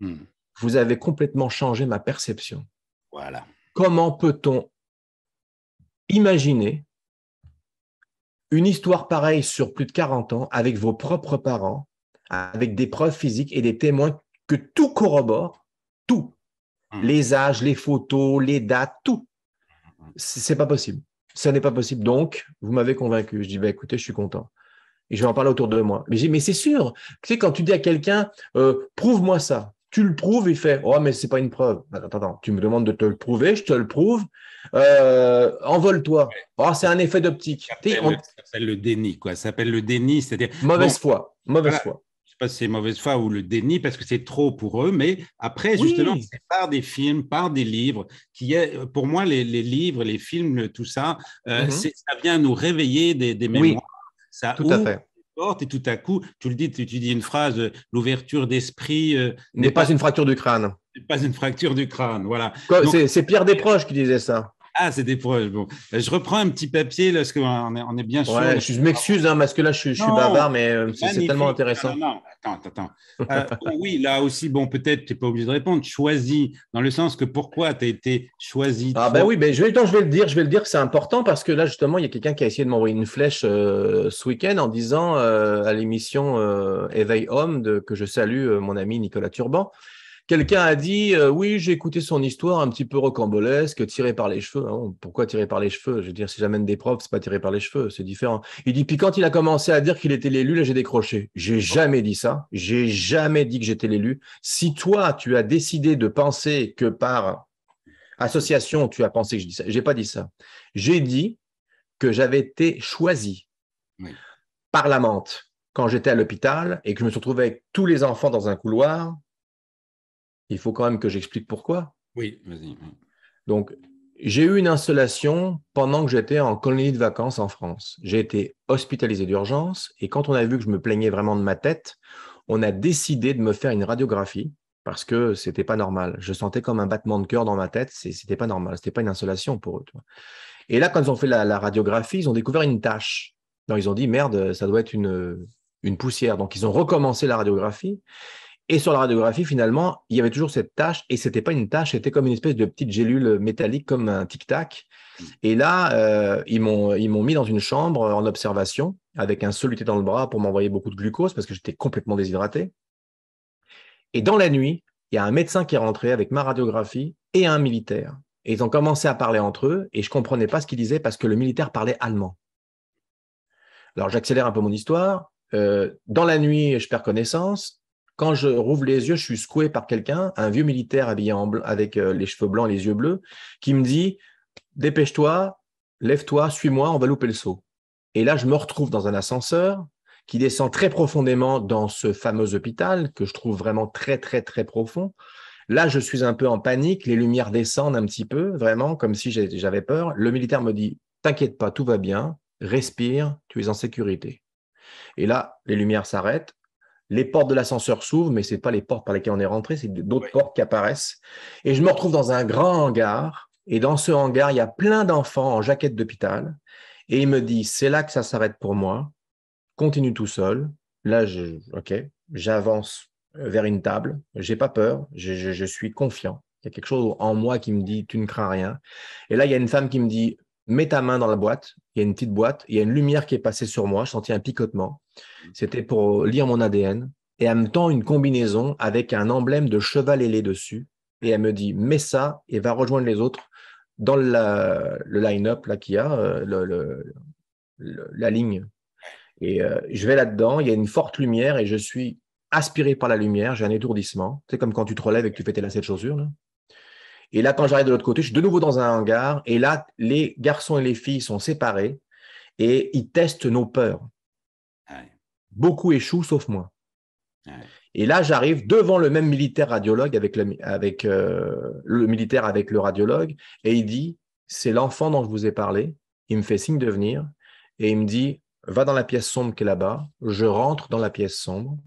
hmm. vous avez complètement changé ma perception. Voilà. Comment peut-on imaginer une histoire pareille sur plus de 40 ans avec vos propres parents, avec des preuves physiques et des témoins que tout corrobore, tout. Hmm. Les âges, les photos, les dates, tout c'est pas possible. Ça n'est pas possible. Donc, vous m'avez convaincu. Je dis, bah, écoutez, je suis content. Et je vais en parler autour de moi. Mais, j'ai, mais c'est sûr. Tu sais, quand tu dis à quelqu'un, euh, prouve-moi ça. Tu le prouves, il fait, oh, mais c'est pas une preuve. Attends, attends, tu me demandes de te le prouver, je te le prouve. Euh, envole-toi. Oh, c'est un effet d'optique. Ça s'appelle, le déni, quoi. Ça s'appelle le déni, c'est-à-dire. Mauvaise foi. Mauvaise foi pas mauvaises c'est mauvaise foi ou le déni parce que c'est trop pour eux, mais après, justement, c'est par des films, par des livres, qui est, euh, pour moi, les, livres, les films, euh, tout ça, euh, mhm. c'est ça vient nous réveiller des, des mémoires. Ça tout ouvre à fait. et tout à coup, tu le dis, tu, dis une phrase, l'ouverture d'esprit n'est pas, une fracture du crâne. N'est pas une fracture du crâne, voilà. C'est Pierre Desproges qui disait ça. Ah, c'était proche. Euh, je reprends un petit papier, là, parce qu'on hein, est, on est bien chaud. je m'excuse, hein, parce que là, je, suis bavard, mais euh, c'est tellement intéressant. Non, attends, attends. Euh, oui, là aussi, bon, peut-être, tu n'es pas obligé de répondre. Choisi, dans le sens que pourquoi tu as été choisi. Ah, ben oui, je vais, le dire, je vais le dire, c'est important, parce que là, justement, il y a quelqu'un qui a essayé de m'envoyer une flèche ce week-end en disant à l'émission Éveil Homme, que je salue mon ami Nicolas Turban. Quelqu'un a dit euh, Oui, j'ai écouté son histoire un petit peu rocambolesque, tiré par les cheveux. Ah pourquoi tiré par les cheveux Je veux dire, si j'amène des profs, c'est pas tiré par les cheveux, c'est différent. Il dit Puis quand il a commencé à dire qu'il était l'élu, là, j'ai décroché. J'ai jamais dit ça. J'ai jamais dit que j'étais l'élu. Si toi, tu as décidé de penser que par association, tu as pensé que je dis ça, j'ai pas dit ça. J'ai dit que j'avais été choisi par la menthe quand j'étais à l'hôpital et que je me suis retrouvé avec tous les enfants dans un couloir il faut quand même que j'explique pourquoi. Oui, vas-y. Donc, j'ai eu une insolation pendant que j'étais en colonie de vacances en France. J'ai été hospitalisé d'urgence et quand on a vu que je me plaignais vraiment de ma tête, on a décidé de me faire une radiographie parce que c'était pas normal. Je sentais comme un battement de cœur dans ma tête, c'était pas normal, Ce n'était pas une insolation pour eux. Et là, quand ils ont fait la, radiographie, ils ont découvert une tache. Donc ils ont dit merde, ça doit être une, une poussière. Donc ils ont recommencé la radiographie et sur la radiographie, finalement, il y avait toujours cette tâche, et ce c'était pas une tâche, c'était comme une espèce de petite gélule métallique, comme un tic-tac. Mm. Et là, euh, ils m'ont mis dans une chambre en observation, avec un soluté dans le bras pour m'envoyer beaucoup de glucose, parce que j'étais complètement déshydraté. Et dans la nuit, il y a un médecin qui est rentré avec ma radiographie et un militaire. Et ils ont commencé à parler entre eux, et je comprenais pas ce qu'ils disaient, parce que le militaire parlait allemand. Alors j'accélère un peu mon histoire. Euh, dans la nuit, je perds connaissance. Quand je rouvre les yeux, je suis secoué par quelqu'un, un vieux militaire habillé en avec euh, les cheveux blancs et les yeux bleus, qui me dit Dépêche-toi, lève-toi, suis-moi, on va louper le saut. Et là, je me retrouve dans un ascenseur qui descend très profondément dans ce fameux hôpital que je trouve vraiment très, très, très profond. Là, je suis un peu en panique, les lumières descendent un petit peu, vraiment, comme si j'avais peur. Le militaire me dit, t'inquiète pas, tout va bien, respire, tu es en sécurité. Et là, les lumières s'arrêtent, les portes de l'ascenseur s'ouvrent, mais ce n'est pas les portes par lesquelles on est rentré, c'est d'autres portes qui apparaissent. Et je me retrouve dans un grand hangar. Et dans ce hangar, il y a plein d'enfants en jaquette d'hôpital. Et il me dit, c'est là que ça s'arrête pour moi. Continue tout seul. Là, je, ok, j'avance euh, vers une table. J'ai pas peur. je suis confiant. Il y a quelque chose en moi qui me dit, tu ne crains rien. Et là, il y a une femme qui me dit, mets ta main dans la boîte, il y a une petite boîte, il y a une lumière qui est passée sur moi, je sentis un picotement. C'était pour lire mon ADN et elle me tend une combinaison avec un emblème de cheval ailé dessus et elle me dit mets ça et va rejoindre les autres dans le line-up qu'il y a, euh, la ligne. Et euh, je vais là-dedans, il y a une forte lumière et je suis aspiré par la lumière, j'ai un étourdissement. C'est comme quand tu te relèves et que tu fais tes lacets de chaussures. Et là, quand j'arrive de l'autre côté, je suis de nouveau dans un hangar. Et là, les garçons et les filles sont séparés et ils testent nos peurs. Beaucoup échouent, sauf moi. Et là, j'arrive devant le même militaire radiologue avec euh, le militaire avec le radiologue et il dit c'est l'enfant dont je vous ai parlé. Il me fait signe de venir et il me dit va dans la pièce sombre qui est là-bas. Je rentre dans la pièce sombre.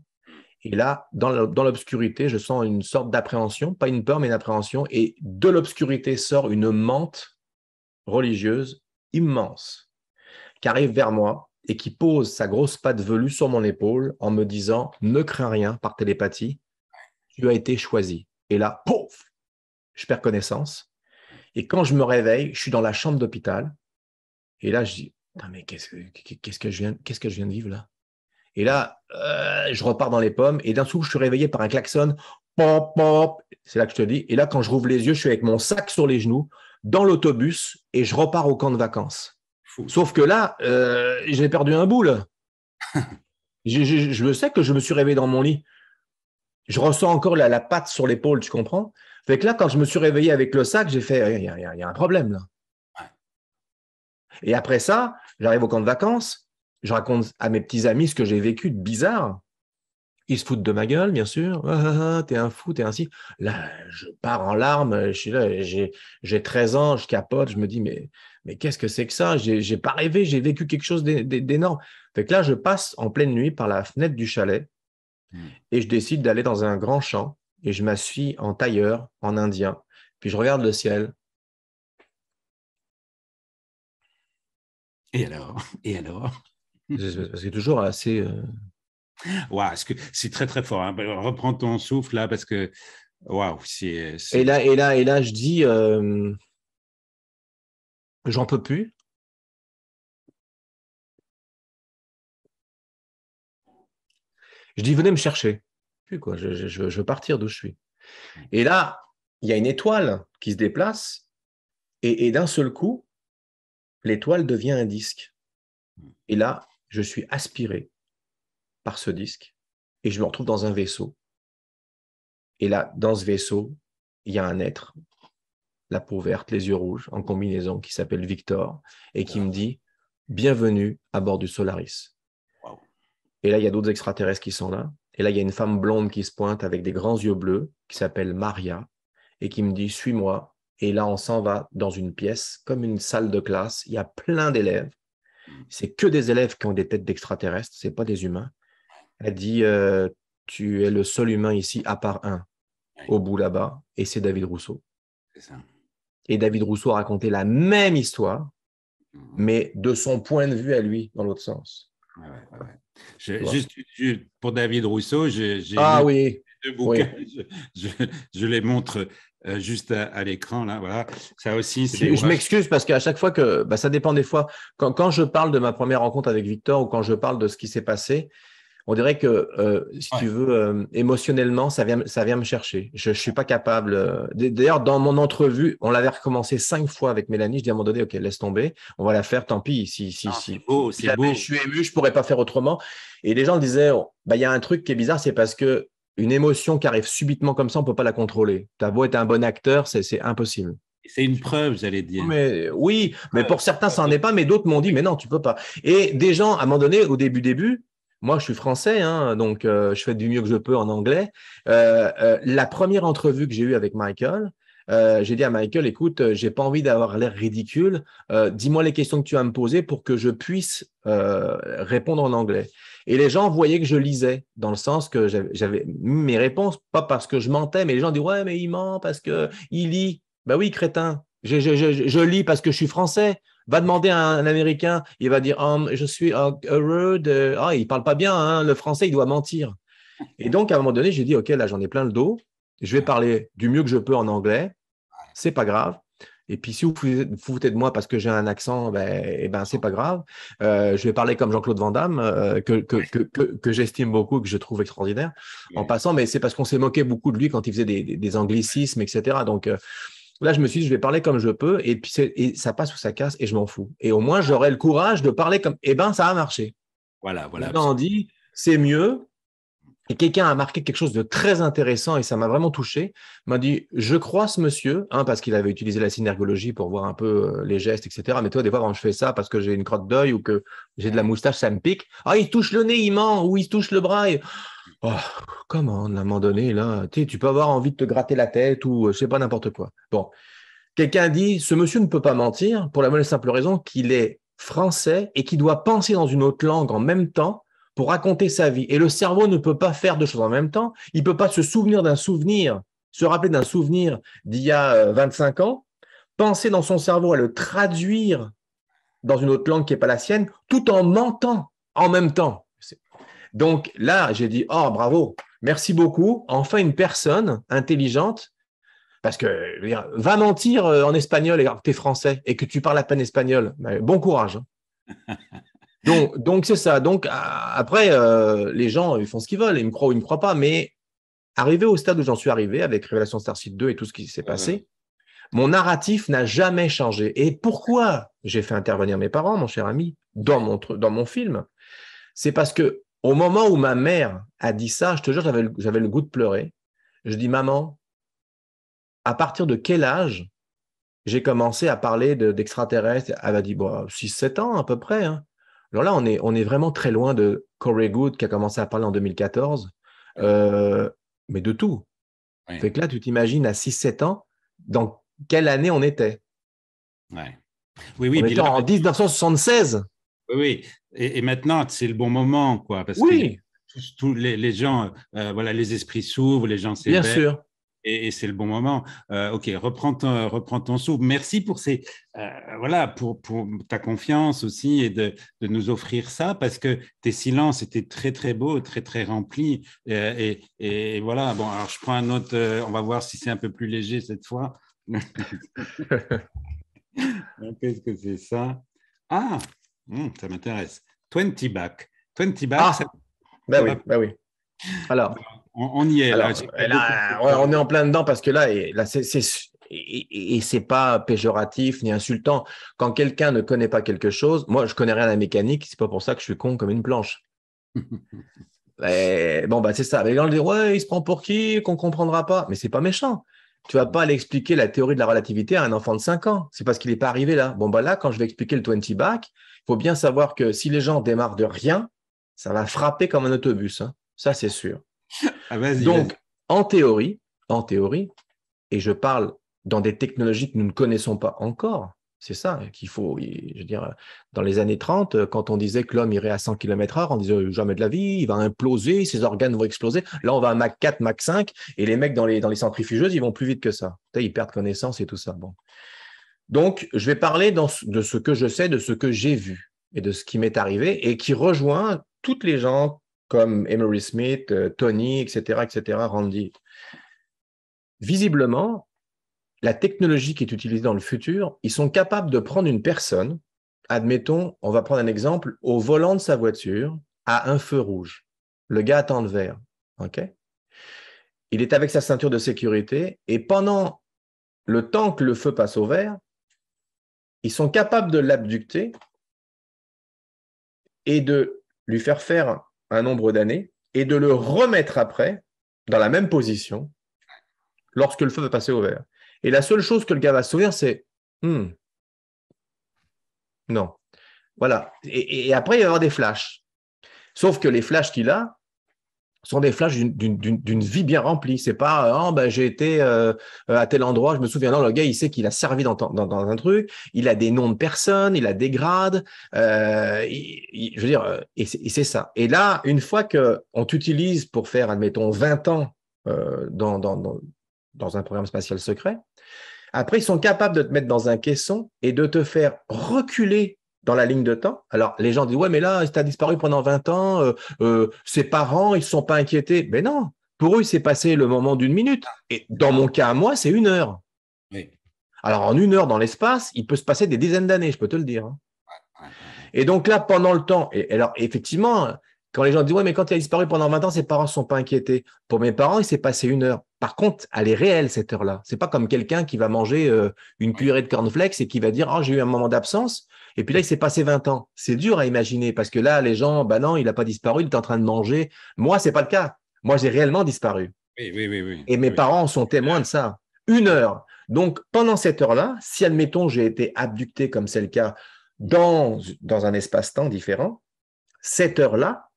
Et là, dans l'obscurité, je sens une sorte d'appréhension, pas une peur, mais une appréhension. Et de l'obscurité sort une menthe religieuse immense qui arrive vers moi et qui pose sa grosse patte velue sur mon épaule en me disant Ne crains rien par télépathie, tu as été choisi. Et là, pouf, je perds connaissance. Et quand je me réveille, je suis dans la chambre d'hôpital. Et là, je dis mais qu'est-ce que je viens de vivre là et là, euh, je repars dans les pommes. Et d'un coup, je suis réveillé par un klaxon. C'est là que je te dis. Et là, quand je rouvre les yeux, je suis avec mon sac sur les genoux, dans l'autobus, et je repars au camp de vacances. Sauf que là, euh, j'ai perdu un boule. je, sais que je me suis réveillé dans mon lit. Je ressens encore la, patte sur l'épaule, tu comprends Fait que là, quand je me suis réveillé avec le sac, j'ai fait, il y, a un problème là. Et après ça, j'arrive au camp de vacances, je raconte à mes petits amis ce que j'ai vécu de bizarre. Ils se foutent de ma gueule, bien sûr. Ah, ah, ah, t'es un fou, t'es ainsi. Là, je pars en larmes. Je là, j'ai 13 ans, je capote. Je me dis, mais, mais qu'est-ce que c'est que ça J'ai pas rêvé, j'ai vécu quelque chose d'énorme. là, je passe en pleine nuit par la fenêtre du chalet hmm. et je décide d'aller dans un grand champ et je m'assuis en tailleur, en indien. Puis je regarde le ciel. Et alors Et alors c'est toujours assez. Euh, que c'est très très fort. Hein. Bah, reprends ton souffle là parce que waouh, c'est. Et là et là et là, je dis, euh, j'en peux plus. Je dis, venez me chercher. Quoi. Je, veux partir d'où je suis. Et là, il y a une étoile qui se déplace et, et d'un seul coup, l'étoile devient un disque. Et là, je suis aspiré par ce disque et je me retrouve dans un vaisseau. Et là, dans ce vaisseau, il y a un être, la peau verte, les yeux rouges, en combinaison, qui s'appelle Victor et qui me dit Bienvenue à bord du Solaris. Et là, il y a d'autres extraterrestres qui sont là. Et là, il y a une femme blonde qui se pointe avec des grands yeux bleus, qui s'appelle Maria, et qui me dit Suis-moi. Et là, on s'en va dans une pièce, comme une salle de classe. Il y a plein d'élèves c'est que des élèves qui ont des têtes d'extraterrestres, ce n'est pas des humains. Elle dit euh, Tu es le seul humain ici, à part un, au bout là-bas, et c'est David Rousseau. Et David Rousseau a raconté la même histoire, mmh. mais de son point de vue à lui, dans l'autre sens. juste, pour David Rousseau, j'ai ah deux bouquins. je, les montre euh, juste à, l'écran. Là, voilà. Ça aussi, c'est. Je, m'excuse parce qu'à chaque fois que, bah, ça dépend des fois. Quand, je parle de ma première rencontre avec Victor ou quand je parle de ce qui s'est passé, on dirait que, euh, si tu veux, euh, émotionnellement, ça vient, ça vient me chercher. Je, ne suis pas capable. D'ailleurs, dans mon entrevue, on l'avait recommencé cinq fois avec Mélanie. Je dis à un moment donné, ok, laisse tomber, on va la faire. Tant pis. Si, si, si. Beau, si Je suis ému, je pourrais pas faire autrement. Et les gens disaient, oh, bah, il y a un truc qui est bizarre, c'est parce que une émotion qui arrive subitement comme ça, on ne peut pas la contrôler. Ta voix est un bon acteur, c'est impossible. C'est une preuve, j'allais dire. Mais, oui, mais pour certains, ça n'en est pas, mais d'autres m'ont dit, mais non, tu ne peux pas. Et des gens, à un moment donné, au début, début, moi, je suis français, hein, donc euh, je fais du mieux que je peux en anglais. Euh, euh, la première entrevue que j'ai eue avec Michael, j'ai dit à Michael, écoute, j'ai pas envie d'avoir l'air ridicule. Dis-moi les questions que tu vas me poser pour que je puisse répondre en anglais. Et les gens voyaient que je lisais, dans le sens que j'avais mes réponses, pas parce que je mentais, mais les gens disaient « Ouais, mais il ment parce qu'il lit. Ben oui, crétin, je, lis parce que je suis français. Va demander à un, Américain, il va dire um, Je suis heureux de. Ah, il parle pas bien, hein, le français, il doit mentir. Et donc, à un moment donné, j'ai dit Ok, là, j'en ai plein le dos. Je vais parler du mieux que je peux en anglais. C'est pas grave. Et puis, si vous vous foutez de moi parce que j'ai un accent, ben, eh ben c'est pas grave. Euh, je vais parler comme Jean-Claude Van Damme, euh, que, j'estime beaucoup, que je trouve extraordinaire en passant, mais c'est parce qu'on s'est moqué beaucoup de lui quand il faisait des, anglicismes, etc. Donc, euh, Là, je me suis dit, je vais parler comme je peux, et puis et ça passe ou ça casse, et je m'en fous. Et au moins, j'aurai le courage de parler comme, et eh ben, ça a marché. Voilà, voilà. dit, c'est mieux, et quelqu'un a marqué quelque chose de très intéressant et ça m'a vraiment touché. M'a dit Je crois ce monsieur, hein, parce qu'il avait utilisé la synergologie pour voir un peu euh, les gestes, etc. Mais toi, des fois, quand je fais ça parce que j'ai une crotte d'œil ou que j'ai de la moustache, ça me pique. Ah, il touche le nez, il ment, ou il touche le bras. Oh, comment, à un moment donné, là, tu peux avoir envie de te gratter la tête ou euh, je sais pas, n'importe quoi. Bon. Quelqu'un dit Ce monsieur ne peut pas mentir pour la même simple raison qu'il est français et qu'il doit penser dans une autre langue en même temps pour raconter sa vie. Et le cerveau ne peut pas faire deux choses en même temps. Il ne peut pas se souvenir d'un souvenir, se rappeler d'un souvenir d'il y a 25 euh, ans, penser dans son cerveau à le traduire dans une autre langue qui n'est pas la sienne, tout en mentant en même temps. Donc là, j'ai dit, oh bravo, merci beaucoup. Enfin, une personne intelligente, parce que va mentir euh, en espagnol et que ah, tu es français et que tu parles à peine espagnol. Bah, bon courage. Hein. Donc, c'est ça. Donc après, euh, les gens ils font ce qu'ils veulent, ils me croient ou ils me croient pas. Mais arrivé au stade où j'en suis arrivé avec Révélation Starship 2 et tout ce qui s'est passé, mon narratif n'a jamais changé. Et pourquoi j'ai fait intervenir mes parents, mon cher ami, dans mon dans mon film C'est parce que au moment où ma mère a dit ça, je te jure, j'avais le goût de pleurer. Je dis maman, à partir de quel âge j'ai commencé à parler d'extraterrestres Elle a dit, bon, 6-7 ans à peu près. Hein. Alors là, on est, vraiment très loin de Corey Good qui a commencé à parler en 2014, euh, mais de tout. Fait que là, tu t'imagines à 6-7 ans, dans quelle année on était. Oui, oui. On en 1976. Oui, oui. Et, maintenant, c'est le bon moment, quoi. Parce que tous, les, gens, euh, voilà, les esprits s'ouvrent, les gens s'éveillent. Bien sûr et, c'est le bon moment. Euh, ok, reprends ton, reprends ton souffle. Merci pour ces, euh, voilà, pour, ta confiance aussi et de, nous offrir ça parce que tes silences étaient très très beaux, très très remplis. Euh, et, voilà. Bon, alors je prends un autre. on va voir si c'est un peu plus léger cette fois. Qu'est-ce que c'est ça Ah, hmm, ça m'intéresse. 20 back. 20 back. Ah, ben oui, ben oui. Alors on, y est. là, euh, on est en plein dedans parce que là, et, là c'est, et, c'est pas péjoratif ni insultant. Quand quelqu'un ne connaît pas quelque chose, moi, je connais rien à la mécanique, c'est pas pour ça que je suis con comme une planche. bon, bah, c'est ça. Les gens disent, ouais, il se prend pour qui, qu'on comprendra pas. Mais c'est pas méchant. Tu vas pas aller expliquer la théorie de la relativité à un enfant de 5 ans. C'est parce qu'il n'est pas arrivé là. Bon, bah là, quand je vais expliquer le 20 back, il faut bien savoir que si les gens démarrent de rien, ça va frapper comme un autobus. Hein. Ça, c'est sûr. Ah, Donc, en théorie, en théorie, et je parle dans des technologies que nous ne connaissons pas encore, c'est ça hein, qu'il faut. Je veux dire, dans les années 30, quand on disait que l'homme irait à 100 km/h, on disait euh, jamais de la vie, il va imploser, ses organes vont exploser. Là, on va à Mach 4, Mach 5, et les mecs dans les, dans les centrifugeuses, ils vont plus vite que ça. Ils perdent connaissance et tout ça. Bon. Donc, je vais parler de ce que je sais, de ce que j'ai vu et de ce qui m'est arrivé et qui rejoint toutes les gens comme Emery Smith, euh, Tony, etc., etc., Randy. Visiblement, la technologie qui est utilisée dans le futur, ils sont capables de prendre une personne, admettons, on va prendre un exemple, au volant de sa voiture, à un feu rouge. Le gars attend le vert. OK Il est avec sa ceinture de sécurité et pendant le temps que le feu passe au vert, ils sont capables de l'abducter et de lui faire faire un nombre d'années et de le remettre après dans la même position lorsque le feu va passer au vert. Et la seule chose que le gars va se c'est hmm, non. Voilà. Et, et, après, il va y avoir des flashs. Sauf que les flashs qu'il a, sont des flashs d'une vie bien remplie. C'est pas oh, ben, j'ai été euh, euh, à tel endroit, je me souviens. Non, le gars, il sait qu'il a servi dans, un truc, il a des noms de personnes, il a des grades. je veux dire, et c'est ça. Et là, une fois qu'on t'utilise pour faire, admettons, 20 ans dans, dans, dans un programme spatial secret, après, ils sont capables de te mettre dans un caisson et de te faire reculer dans la ligne de temps. Alors, les gens disent, ouais, mais là, tu as disparu pendant 20 ans, euh, euh, ses parents, ils ne sont pas inquiétés. Mais non, pour eux, c'est passé le moment d'une minute. Et dans mon cas à moi, c'est une heure. Alors, en une heure dans l'espace, il peut se passer des dizaines d'années, je peux te le dire. Hein. Et donc là, pendant le temps, et alors effectivement, quand les gens disent, ouais, mais quand il a disparu pendant 20 ans, ses parents ne sont pas inquiétés. Pour mes parents, il s'est passé une heure. Par contre, elle est réelle, cette heure-là. Ce n'est pas comme quelqu'un qui va manger euh, une cuillerée de cornflakes et qui va dire, oh, j'ai eu un moment d'absence. Et puis là, il s'est passé 20 ans. C'est dur à imaginer parce que là, les gens, ben non, il n'a pas disparu, il est en train de manger. Moi, ce n'est pas le cas. Moi, j'ai réellement disparu. Oui, oui, oui, Et mes parents sont témoins de ça. Une heure. Donc, pendant cette heure-là, si, admettons, j'ai été abducté, comme c'est le cas, dans, dans un espace-temps différent, cette heure-là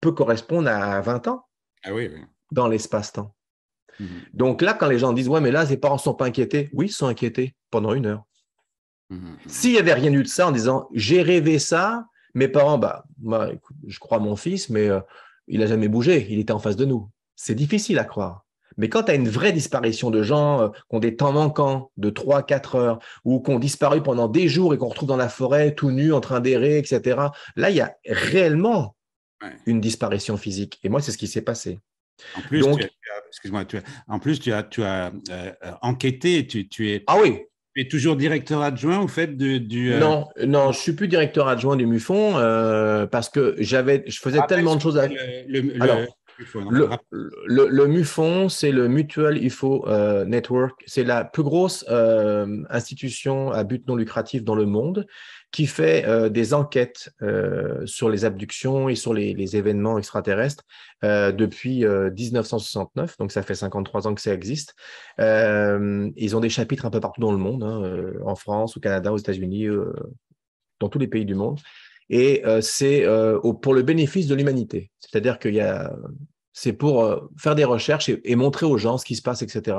peut correspondre à 20 ans ah oui, dans l'espace-temps. Mhm. Donc là, quand les gens disent, ouais, mais là, les parents ne sont pas inquiétés, oui, ils sont inquiétés pendant une heure. S'il n'y avait rien eu de ça en disant j'ai rêvé ça, mes parents, bah, moi je crois mon fils, mais euh, il n'a jamais bougé, il était en face de nous. C'est difficile à croire. Mais quand tu as une vraie disparition de gens qu'on euh, qui ont des temps manquants de 3-4 heures ou qui ont disparu pendant des jours et qu'on retrouve dans la forêt tout nu en train d'errer, etc., là, il y a réellement une disparition physique. Et moi, c'est ce qui s'est passé. En plus, Donc, tu as, en plus, tu as, tu as euh, enquêté, tu, tu es. Ah oui, es toujours directeur adjoint au fait du. du euh, Non, non, je suis plus directeur adjoint du MUFON euh, parce que j'avais, je faisais ah, tellement de choses. À... Hein. Le, le, le, MUFON, c'est le Mutual ifo euh, Network. C'est la plus grosse institution à but non lucratif dans le monde qui fait euh, des enquêtes euh, sur les abductions et sur les, événements extraterrestres euh, depuis 1969, donc ça fait 53 ans que ça existe. ils ont des chapitres un peu partout dans le monde, hein, en France, au Canada, aux États-Unis, dans tous les pays du monde. Et c'est pour le bénéfice de l'humanité, c'est-à-dire qu'il y a c'est pour faire des recherches et, montrer aux gens ce qui se passe, etc.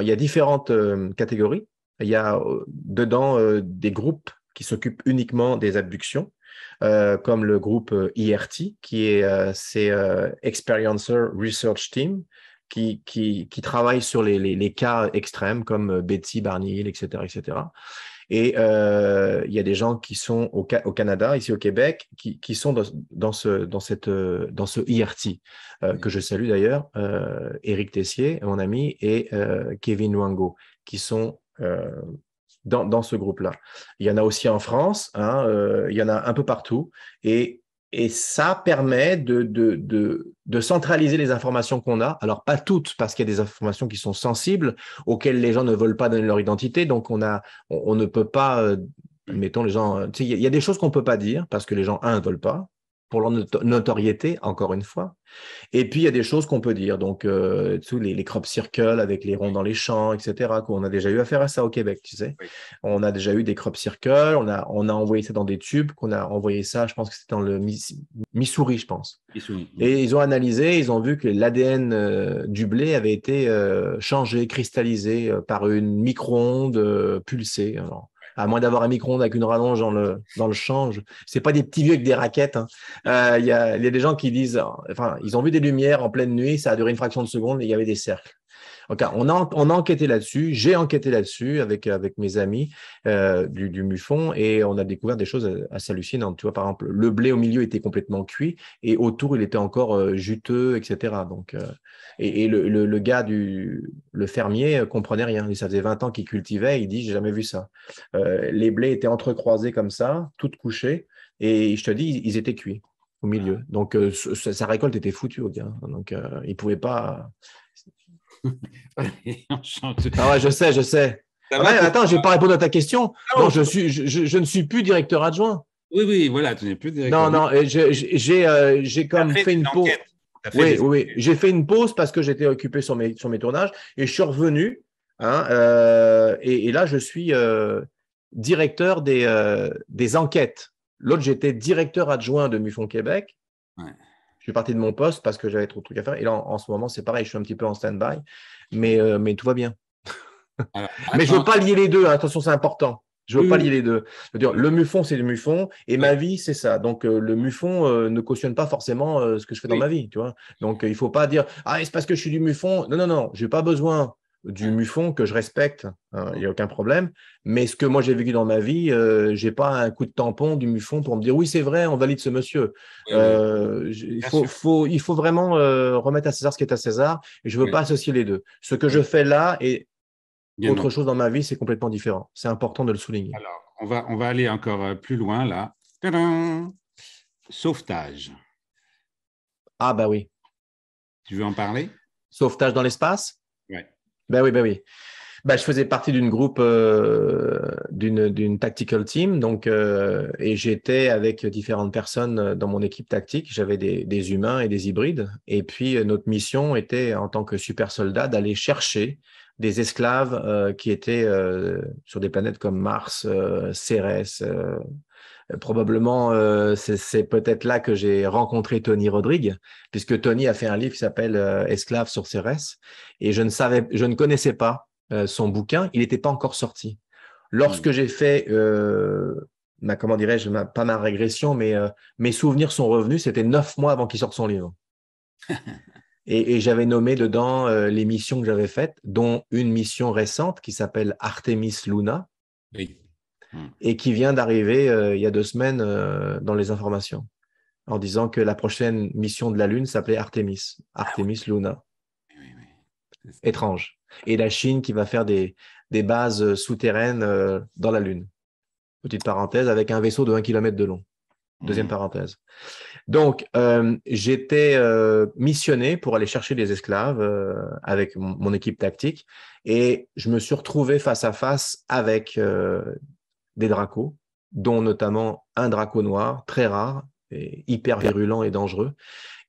il y a différentes catégories. Il y a dedans des groupes qui s'occupent uniquement des abductions, euh, comme le groupe IRT, euh, e qui est ces euh, c'est, Experiencer Research Team, qui, qui, qui travaille sur les, les, cas extrêmes comme Betty, Barnier, etc., etc. Et il y a des gens qui sont au, au Canada, ici au Québec, qui, qui sont dans, ce, dans, cette, dans ce IRT, e que je salue d'ailleurs, Eric Tessier, mon ami, et Kevin Wango, qui sont dans, ce groupe-là. Il y en a aussi en France, hein, euh, il y en a un peu partout. Et, ça permet de, centraliser les informations qu'on a. Alors, pas toutes, parce qu'il y a des informations qui sont sensibles, auxquelles les gens ne veulent pas donner leur identité. Donc, on, ne peut pas... Euh, mettons les gens, il y, a des choses qu'on ne peut pas dire parce que les gens un ne veulent pas, pour leur notoriété, encore une fois. Et puis, il y a des choses qu'on peut dire, donc euh, tous les, les, crop circles avec les ronds dans les champs, etc. On a déjà eu affaire à ça au Québec, tu sais. On a déjà eu des crop circles, on a, on a envoyé ça dans des tubes, qu'on a envoyé ça, je pense que c'était dans le Missouri, je pense. Et ils ont analysé, ils ont vu que l'ADN euh, du blé avait été euh, changé, cristallisé par une micro-onde pulsée. Alors, à moins d'avoir un micro-ondes avec une rallonge dans le, dans le champ. Ce n'est pas des petits vieux avec des raquettes. Hein. Euh, il y, a, y, a des gens qui disent, enfin, ils ont vu des lumières en pleine nuit, ça a duré une fraction de seconde et il y avait des cercles on a, enquêté là-dessus, j'ai enquêté là-dessus avec, avec mes amis euh, du, du, Mufon et on a découvert des choses assez hallucinantes. Tu vois, par exemple, le blé au milieu était complètement cuit et autour, il était encore euh, juteux, etc. Donc, euh, et, le, gars du le fermier comprenait rien. Ça faisait 20 ans qu'il cultivait, il dit J'ai jamais vu ça. les blés étaient entrecroisés comme ça, toutes couchés et je te dis, ils étaient cuits au milieu. Ah. Donc, sa, récolte était foutue au Donc, il il pouvait pas. ah je sais, je sais. Ah attends, je vais pas répondre à ta question. Ah non, je, suis, je, ne suis plus directeur adjoint. Oui, oui, voilà, tu n'es plus directeur. Non, non, j'ai euh, comme fait, une pause. Oui, oui, j'ai fait une pause parce que j'étais occupé sur mes, sur mes tournages et je suis revenu. Hein, euh, et, là, je suis euh, directeur des, des enquêtes. L'autre, j'étais directeur adjoint de MUFON Québec. Ouais suis parti de mon poste parce que j'avais trop de trucs à faire. Et là, en, ce moment, c'est pareil, je suis un petit peu en stand-by, mais, euh, mais tout va bien. mais je ne veux pas lier les deux, hein. attention, c'est important. Je ne veux pas lier les deux. veux dire, le MUFON, c'est le MUFON, et ma vie, c'est ça. Donc, euh, le MUFON euh, ne cautionne pas forcément ce que je fais dans ma vie, tu vois. Donc, il ne faut pas dire, ah, c'est parce que je suis du MUFON. Non, non, non, je n'ai pas besoin du Muffon que je respecte, hein, il y n'y a aucun problème. Mais ce que moi j'ai vécu dans ma vie, euh, j'ai pas un coup de tampon du Muffon pour me dire oui c'est vrai, on valide ce monsieur. Euh, il, faut, vraiment euh, remettre à César ce qui est à César et je ne veux pas associer les deux. Ce que je fais là et autre chose dans ma vie, c'est complètement différent. C'est important de le souligner. Alors on va, on va aller encore plus loin là. Sauvetage. Ah bah oui. Tu veux en parler Sauvetage dans l'espace Ouais. Ben oui, ben oui. Ben, je faisais partie d'une groupe, euh, d'une tactical team, donc, euh, et j'étais avec différentes personnes dans mon équipe tactique. J'avais des, des, humains et des hybrides. Et puis, euh, notre mission était, en tant que super soldat, d'aller chercher des esclaves euh, qui étaient sur des planètes comme Mars, Cérès, probablement, euh, c'est peut-être là que j'ai rencontré Tony Rodrigue, puisque Tony a fait un livre qui s'appelle euh, Esclave sur Cérès, et je ne savais, je ne connaissais pas euh, son bouquin, il n'était pas encore sorti. Lorsque hmm. j'ai fait ma, comment dirais-je, pas ma régression, mais mes souvenirs sont revenus. C'était neuf mois avant qu'il sorte son livre. et, j'avais nommé dedans les missions que j'avais faites, dont une mission récente qui s'appelle Artemis Luna, oui. Hmm. et qui vient d'arriver euh, il y a deux semaines euh, dans les informations en disant que la prochaine mission de la Lune s'appelait Artemis, ah Artemis Luna. Étrange. Et la Chine qui va faire des, des bases euh, souterraines dans la Lune. Petite parenthèse, avec un vaisseau de 1 km de long. Deuxième hmm. parenthèse. Donc, j'étais missionné pour aller chercher des esclaves avec mon, équipe tactique et je me suis retrouvé face à face avec des dracos, dont notamment un draco noir, très rare, et hyper virulent et dangereux.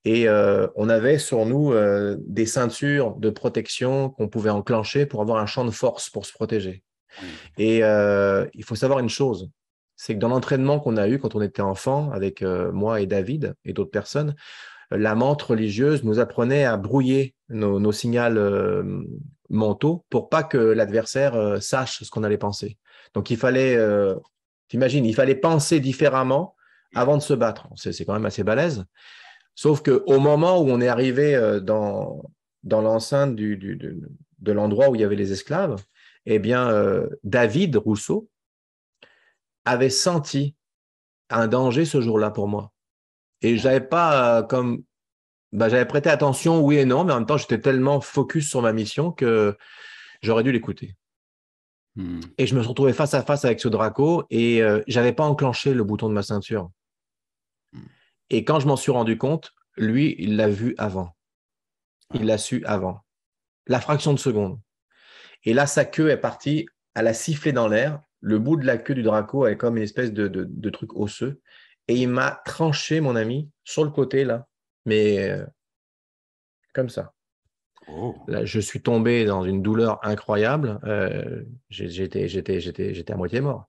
Et euh, on avait sur nous euh, des ceintures de protection qu'on pouvait enclencher pour avoir un champ de force pour se protéger. Et euh, il faut savoir une chose, c'est que dans l'entraînement qu'on a eu quand on était enfant avec moi et David et d'autres personnes, la menthe religieuse nous apprenait à brouiller nos, nos signaux mentaux pour pas que l'adversaire sache ce qu'on allait penser. Donc il fallait, euh, t'imagines, il fallait penser différemment avant de se battre. C'est quand même assez balèze. Sauf qu'au moment où on est arrivé euh, dans, l'enceinte de, l'endroit où il y avait les esclaves, eh bien, euh, David Rousseau avait senti un danger ce jour-là pour moi. Et j'avais pas comme bah, j'avais prêté attention, oui et non, mais en même temps, j'étais tellement focus sur ma mission que j'aurais dû l'écouter. Hmm. Et je me suis retrouvé face à face avec ce Draco et euh, j'avais pas enclenché le bouton de ma ceinture. Hmm. Et quand je m'en suis rendu compte, lui, il l'a vu avant. Ah. Il l'a su avant. La fraction de seconde. Et là, sa queue est partie, elle a sifflé dans l'air. Le bout de la queue du Draco est comme une espèce de, truc osseux. Et il m'a tranché, mon ami, sur le côté, là. Mais euh, comme ça. Oh. je suis tombé dans une douleur incroyable. Euh, j'étais à moitié mort.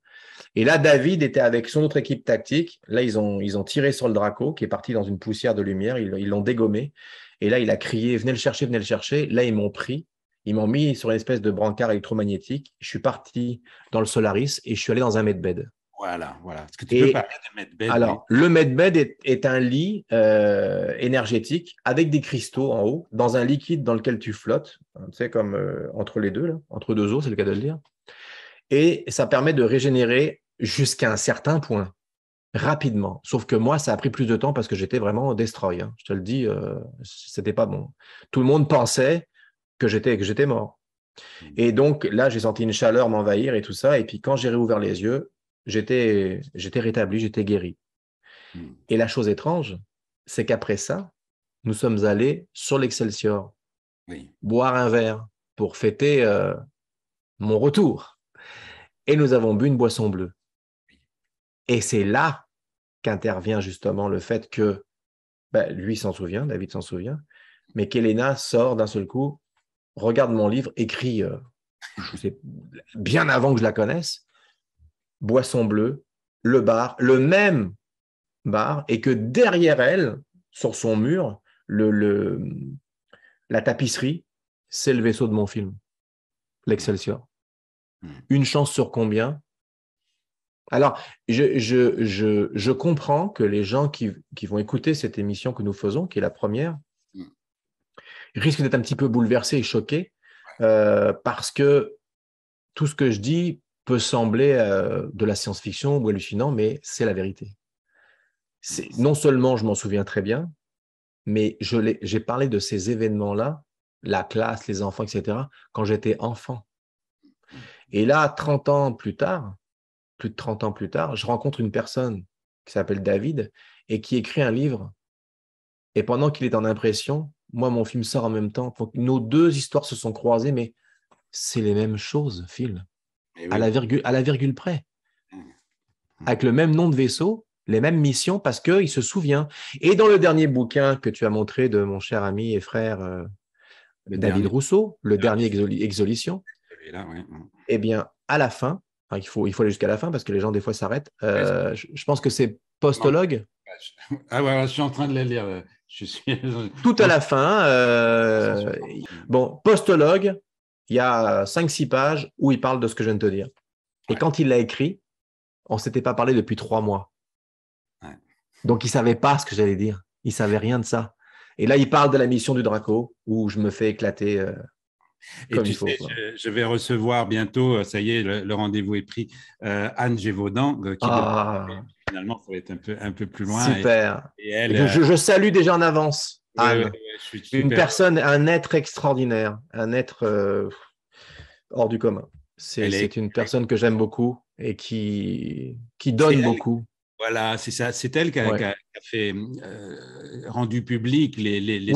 Et là, David était avec son autre équipe tactique. Là, ils ont, ils ont tiré sur le Draco qui est parti dans une poussière de lumière. Ils l'ont dégommé. Et là, il a crié Venez le chercher, venez le chercher. Là, ils m'ont pris. Ils m'ont mis sur une espèce de brancard électromagnétique. Je suis parti dans le Solaris et je suis allé dans un medbed. Voilà, voilà. ce que tu parler Alors, le MedBed est, est un lit euh, énergétique avec des cristaux en haut, dans un liquide dans lequel tu flottes, hein, tu sais, comme euh, entre les deux, là, entre deux eaux, c'est le cas de le dire. Et ça permet de régénérer jusqu'à un certain point, rapidement. Sauf que moi, ça a pris plus de temps parce que j'étais vraiment destroy. Hein. Je te le dis, euh, c'était pas bon. Tout le monde pensait que j'étais que j'étais mort. Mmh. Et donc là, j'ai senti une chaleur m'envahir et tout ça. Et puis quand j'ai réouvert les yeux, j'étais rétabli, j'étais guéri. Hmm. Et la chose étrange, c'est qu'après ça, nous sommes allés sur l'Excelsior boire un verre pour fêter euh, mon retour. Et nous avons bu une boisson bleue. Et c'est là qu'intervient justement le fait que ben, lui s'en souvient, David s'en souvient, mais qu'Elena sort d'un seul coup, regarde mon livre, écrit, euh, je sais, bien avant que je la connaisse, Boisson Bleue, le bar, le même bar, et que derrière elle, sur son mur, le, la tapisserie, c'est le vaisseau de mon film, l'Excelsior. Hmm. Une chance sur combien Alors, je, je, comprends que les gens qui, vont écouter cette émission que nous faisons, qui est la première, hmm. risquent d'être un petit peu bouleversés et choqués euh, parce que tout ce que je dis peut sembler euh, de la science-fiction ou hallucinant, mais c'est la vérité. Non seulement je m'en souviens très bien, mais j'ai parlé de ces événements-là, la classe, les enfants, etc., quand j'étais enfant. Et là, 30 ans plus tard, plus de 30 ans plus tard, je rencontre une personne qui s'appelle David et qui écrit un livre. Et pendant qu'il est en impression, moi, mon film sort en même temps. Nos deux histoires se sont croisées, mais c'est les mêmes choses, Phil à, la virgule, à la virgule près, mmh. Mmh. avec le même nom de vaisseau, les mêmes missions, parce qu'il se souvient. Et dans le dernier bouquin que tu as montré de mon cher ami et frère euh, David Rousseau, le dernier exolition, et mmh. eh bien, à la fin, hein, il, faut, il faut aller jusqu'à la fin parce que les gens, des fois, s'arrêtent. Euh, je, pense que c'est postologue. Ah ouais, je suis en train de la lire. Tout à la fin. Euh... Bon, postologue, il y a 5-6 euh, pages où il parle de ce que je viens de te dire. Et quand il l'a écrit, on ne s'était pas parlé depuis 3 mois. Donc, il ne savait pas ce que j'allais dire. Il ne savait rien de ça. Et là, il parle de la mission du Draco, où je me fais éclater. Euh, et Comme tu faut, je, vais recevoir bientôt, euh, ça y est, le, rendez-vous est pris, Anne Gévaudan, qui ah. finalement, il faut être un peu, plus loin. Super. je, salue déjà en avance. Ah, une personne, un être extraordinaire, un être euh, hors du commun. C'est une personne que j'aime beaucoup et qui, qui donne beaucoup. Voilà, c'est ça. C'est elle qui a, fait euh, rendu public les,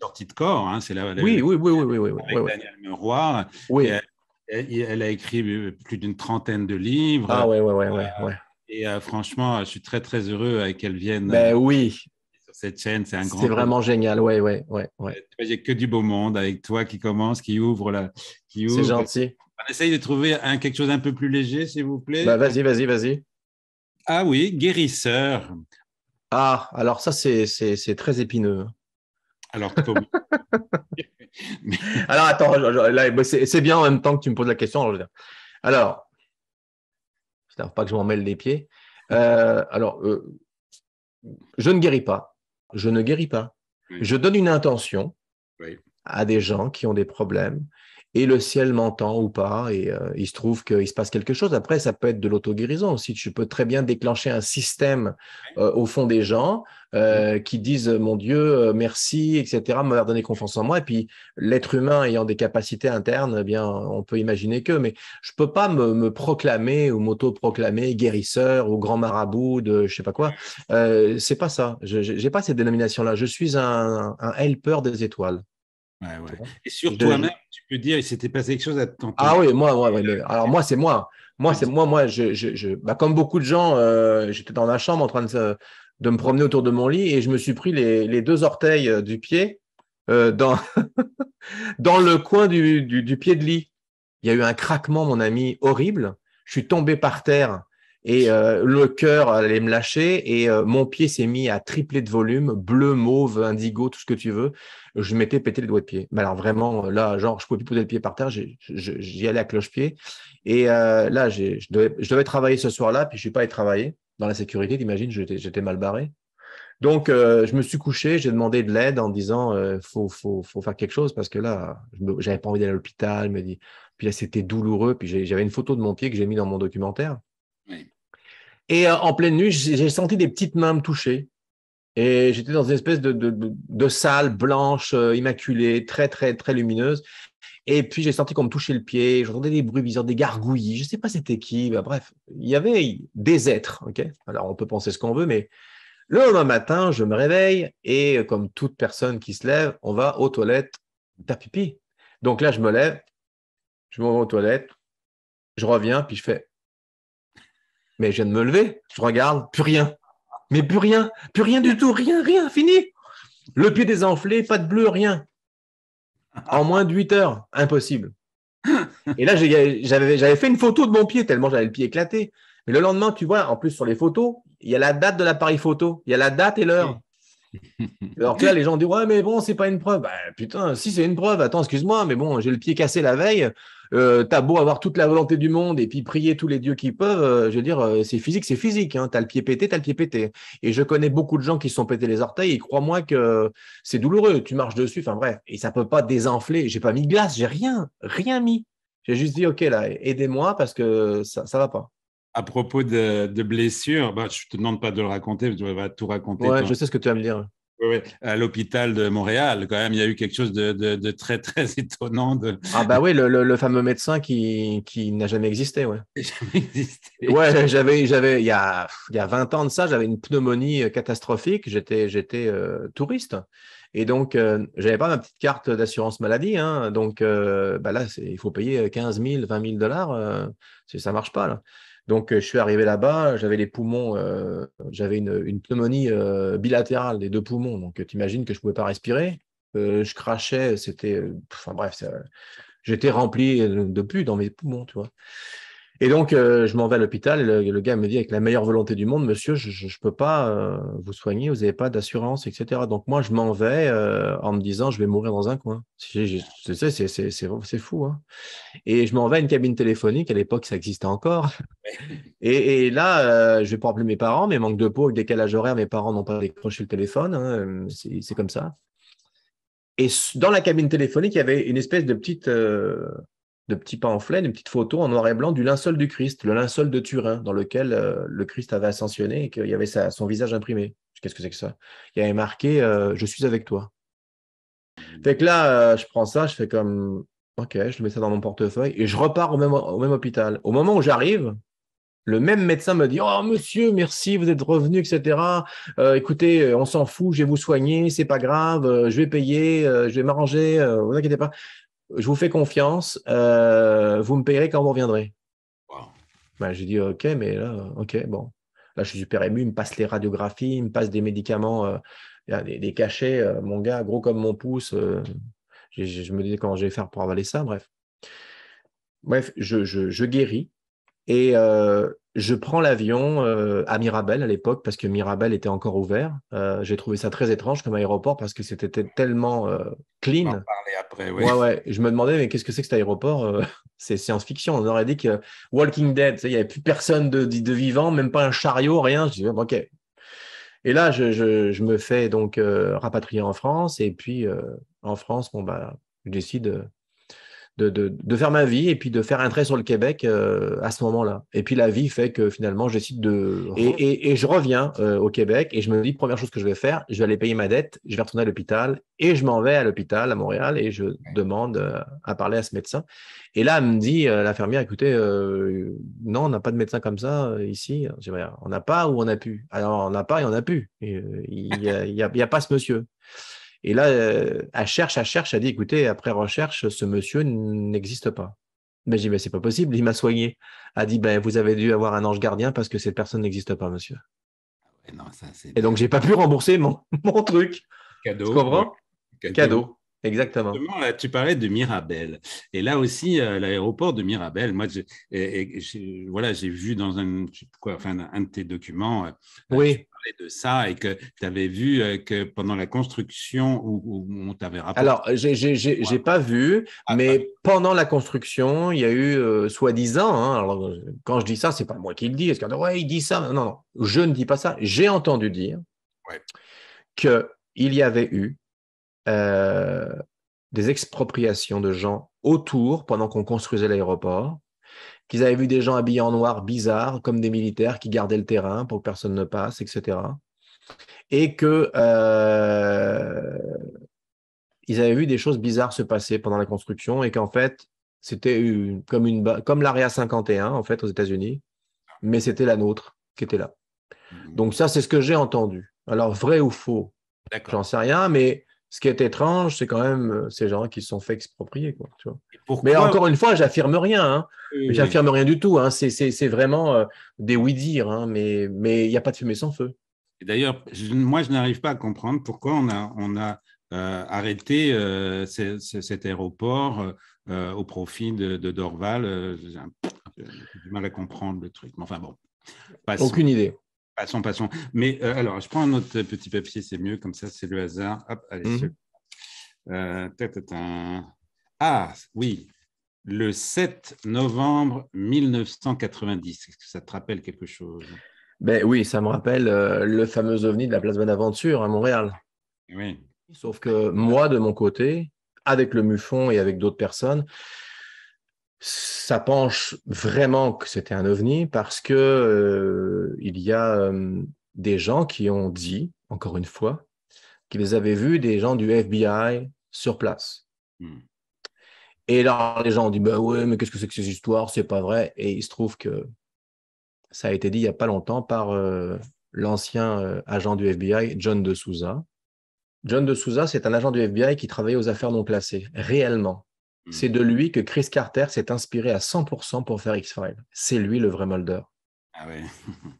sorties, de corps. Hein. c'est la, oui, oui, oui, oui, Elle, a écrit euh, plus d'une trentaine de livres. Ah ouais, ouais, ouais, Et franchement, je suis très très heureux qu'elle vienne. Ben oui, cette chaîne, c'est un grand. C'est vraiment génial, ouais, ouais, ouais. ouais. J'ai que du beau monde avec toi qui commence, qui ouvre la. Qui ouvre. C'est gentil. On essaye de trouver un, quelque chose un peu plus léger, s'il vous plaît. Bah, vas-y, vas-y, vas-y. Ah oui, guérisseur. Ah, alors ça, c'est très épineux. Alors, alors attends, bah, c'est bien en même temps que tu me poses la question. Alors, je alors pas que je m'en mêle les pieds. Euh, alors, euh, je ne guéris pas je ne guéris pas. Je donne une intention à des gens qui ont des problèmes et le ciel m'entend ou pas, et euh, il se trouve qu'il se passe quelque chose. Après, ça peut être de l'auto-guérison aussi. Tu peux très bien déclencher un système euh, au fond des gens euh, mmh qui disent Mon Dieu, merci, etc., m'avoir donné confiance en moi. Et puis, l'être humain ayant des capacités internes, eh bien, on peut imaginer que, mais je peux pas me, proclamer ou m'auto-proclamer guérisseur ou grand marabout de je sais pas quoi. c'est pas ça. Je n'ai pas cette dénomination là Je suis un helper des étoiles. Et sur toi-même, tu peux dire, il s'était passé quelque chose à ton Ah oui, moi, alors moi, c'est moi. Moi, c'est moi, moi, bah, comme beaucoup de gens, euh, j'étais dans ma chambre en train de, de, me promener autour de mon lit et je me suis pris les, deux orteils euh, du pied euh, dans, dans le coin du, pied de lit. Il y a eu un craquement, mon ami, horrible. Je suis tombé par terre et le cœur allait me lâcher et mon pied s'est mis à tripler de volume, bleu, mauve, indigo, tout ce que tu veux je m'étais pété les doigts de pied. Mais alors vraiment, euh, là, genre, je pouvais plus poser le pied par terre, j'y allais à cloche-pied. Et euh, là, je devais, travailler ce soir-là, puis je ne suis pas allé travailler dans la sécurité, t'imagines, j'étais mal barré. Donc, euh, je me suis couché, j'ai demandé de l'aide en disant, euh, faut, faire quelque chose parce que là, je n'avais pas envie d'aller à l'hôpital, Puis là, c'était douloureux. Puis j'avais une photo de mon pied que j'ai mis dans mon documentaire. Et en pleine nuit, j'ai senti des petites mains me toucher. Et j'étais dans une espèce de, salle blanche, euh, immaculée, très, très, très lumineuse. Et puis j'ai senti qu'on me touchait le pied, j'entendais des bruits bizarres, des gargouillis, je ne sais pas c'était qui, bref, il y avait des êtres. ok Alors on peut penser ce qu'on veut, mais le lendemain matin, je me réveille et euh, comme toute personne qui se lève, on va aux toilettes Ta pipi. Donc là, je me lève, je me vais aux toilettes, je reviens, puis je fais, mais je viens de me lever, je regarde, plus rien. Mais plus rien, plus rien du tout, rien, rien, fini. Le pied désenflé, pas de bleu, rien. En moins de 8 heures, impossible. Et là, j'avais fait une photo de mon pied tellement j'avais le pied éclaté. Mais le lendemain, tu vois, en plus sur les photos, il y a la date de l'appareil photo, il y a la date et l'heure. Alors que là, les gens disent Ouais, mais bon, c'est pas une preuve. Bah, putain, si c'est une preuve, attends, excuse-moi, mais bon, j'ai le pied cassé la veille. Euh, t'as beau avoir toute la volonté du monde et puis prier tous les dieux qui peuvent, euh, je veux dire, euh, c'est physique, c'est physique. Hein. T'as le pied pété, t'as le pied pété. Et je connais beaucoup de gens qui se sont pété les orteils et crois-moi que c'est douloureux. Tu marches dessus, enfin bref, et ça peut pas désenfler. J'ai pas mis de glace, j'ai rien, rien mis. J'ai juste dit, ok, là, aidez-moi parce que ça, ça va pas. À propos de, blessures, bah, je te demande pas de le raconter, tu vas tout raconter. je sais ce que tu vas me dire à l'hôpital de Montréal, quand même, il y a eu quelque chose de, très, très étonnant. Ah bah oui, le, fameux médecin qui, qui n'a jamais existé, ouais. Jamais existé. Ouais, j'avais, il y a, y a 20 ans de ça, j'avais une pneumonie euh, catastrophique, j'étais, j'étais euh, touriste. Et donc, je euh, j'avais pas ma petite carte d'assurance maladie, hein. donc bah là, il faut payer 15 000, 20 000 dollars, ça marche pas, là. Donc, euh, je suis arrivé là-bas, j'avais les poumons, euh, j'avais une, pneumonie euh, bilatérale des deux poumons. Donc, tu imagines que je ne pouvais pas respirer. je crachais, c'était. Enfin, bref, j'étais rempli de, de pus dans mes poumons, tu vois. Et donc, euh, je m'en vais à l'hôpital. Le, gars me dit avec la meilleure volonté du monde, monsieur, je ne peux pas euh, vous soigner, vous n'avez pas d'assurance, etc. Donc, moi, je m'en vais euh, en me disant, je vais mourir dans un coin. C'est fou. Hein. Et je m'en vais à une cabine téléphonique. À l'époque, ça existait encore. Et, là, je vais pas appeler mes parents, mais manque de peau, avec décalage horaire, mes parents n'ont pas décroché le téléphone. Hein, c'est comme ça. Et dans la cabine téléphonique, il y avait une espèce de petite de petits pamphlets, des petites photos en noir et blanc du linceul du Christ, le linceul de Turin, dans lequel euh, le Christ avait ascensionné et qu'il y avait son visage imprimé. Qu'est-ce que c'est que ça Il y avait marqué euh, Je suis avec toi. Fait que là, euh, je prends ça, je fais comme Ok, je mets ça dans mon portefeuille et je repars au même, hôpital. Au moment où j'arrive, le même médecin me dit Oh monsieur, merci, vous êtes revenu, etc. écoutez, on s'en fout, je vais vous soigner, c'est pas grave, je vais payer, je vais m'arranger, vous inquiétez pas je vous fais confiance, euh, vous me payerez quand vous reviendrez. Ben, j'ai dit, OK, mais là, OK, bon. Là, je suis super ému, il me passe les radiographies, il me passe des médicaments, euh, y des, des, cachets, euh, mon gars, gros comme mon pouce. je me dis comment je vais faire pour avaler ça, bref. Bref, je guéris. Et euh, je prends l'avion euh, à Mirabel à l'époque parce que Mirabel était encore ouvert. Euh, j'ai trouvé ça très étrange comme aéroport parce que c'était tellement clean. On va en parler après, oui. ouais, ouais. Je me demandais, mais qu'est-ce que c'est que cet aéroport C'est science-fiction. On aurait dit que Walking Dead, il n'y avait plus personne de, vivant, même pas un chariot, rien. Je disais, OK. Et là, je, je me fais donc rapatrier en France. Et puis, en France, bon, bah, je décide de, faire ma vie et puis de faire un trait sur le Québec euh, à ce moment-là. Et puis la vie fait que finalement, je décide de... Et, je reviens euh, au Québec et je me dis, première chose que je vais faire, je vais aller payer ma dette, je vais retourner à l'hôpital et je m'en vais à l'hôpital à Montréal et je demande euh, à parler à ce médecin. Et là, elle me dit, l'infirmière, écoutez, non, on n'a pas de médecin comme ça ici. on n'a pas ou on a pu. Alors, on n'a pas et on a pu. Il n'y a, a, pas ce monsieur. Et là, euh, elle cherche, elle cherche, elle dit, écoutez, après recherche, ce monsieur n'existe pas. Mais j'ai dis, mais c'est pas possible, il m'a soigné. Elle dit, ben, vous avez dû avoir un ange gardien parce que cette personne n'existe pas, monsieur. Ah et donc, j'ai pas pu rembourser mon, truc. Cadeau. Tu comprends Cadeau. Exactement. tu parlais de Mirabel. Et là aussi, euh, l'aéroport de Mirabel, moi, j'ai, voilà, j'ai vu dans un, de tes documents. Euh, oui de ça et que tu avais vu euh, que pendant la construction où, on t'avait rappelé. Alors, j'ai n'ai pas vu, ah, mais ah. pendant la construction, il y a eu euh, soi-disant. Hein, alors, euh, quand je dis ça, c'est pas moi qui le dis. Est-ce qu'on ouais, il dit ça Non, non, je ne dis pas ça. J'ai entendu dire ouais. qu'il y avait eu des expropriations de gens autour pendant qu'on construisait l'aéroport qu'ils avaient vu des gens habillés en noir bizarres, comme des militaires qui gardaient le terrain pour que personne ne passe, etc. Et que euh, ils avaient vu des choses bizarres se passer pendant la construction et qu'en fait, c'était comme, une, comme l'AREA 51, en fait, aux États-Unis, mais c'était la nôtre qui était là. Mmh. Donc ça, c'est ce que j'ai entendu. Alors, vrai ou faux, j'en sais rien, mais ce qui est étrange, c'est quand même euh, ces gens qui se sont fait exproprier. Mais encore une fois, j'affirme rien. Hein. j'affirme rien du tout. Hein. C'est vraiment euh, des oui-dire, hein, mais il n'y a pas de fumée sans feu. d'ailleurs, moi, je n'arrive pas à comprendre pourquoi on a, euh, arrêté cet aéroport au profit de, Dorval. J'ai du mal à comprendre le truc. Mais enfin bon. Aucune idée. Passons, passons. Mais euh, alors, je prends un autre petit papier, c'est mieux, comme ça, c'est le hasard. Hop, allez, mhm. euh, Ah, oui, le 7 novembre 1990. Est-ce que ça te rappelle quelque chose ben oui, ça me rappelle euh, le fameux ovni de la place Bonaventure à Montréal. Oui. Sauf que moi, de mon côté, avec le Muffon et avec d'autres personnes, ça penche vraiment que c'était un ovni parce que euh, il y a euh, des gens qui ont dit, encore une fois, qu'ils avaient vu des gens du FBI sur place. Hmm. Et là, les gens ont dit Bah ouais, mais qu'est-ce que c'est que ces histoires C'est pas vrai. Et il se trouve que ça a été dit il n'y a pas longtemps par euh, l'ancien agent du FBI, John de Souza. John de Souza, c'est un agent du FBI qui travaillait aux affaires non classées, réellement. C'est de lui que Chris Carter s'est inspiré à 100% pour faire X-Files. C'est lui le vrai Mulder. Ah ouais.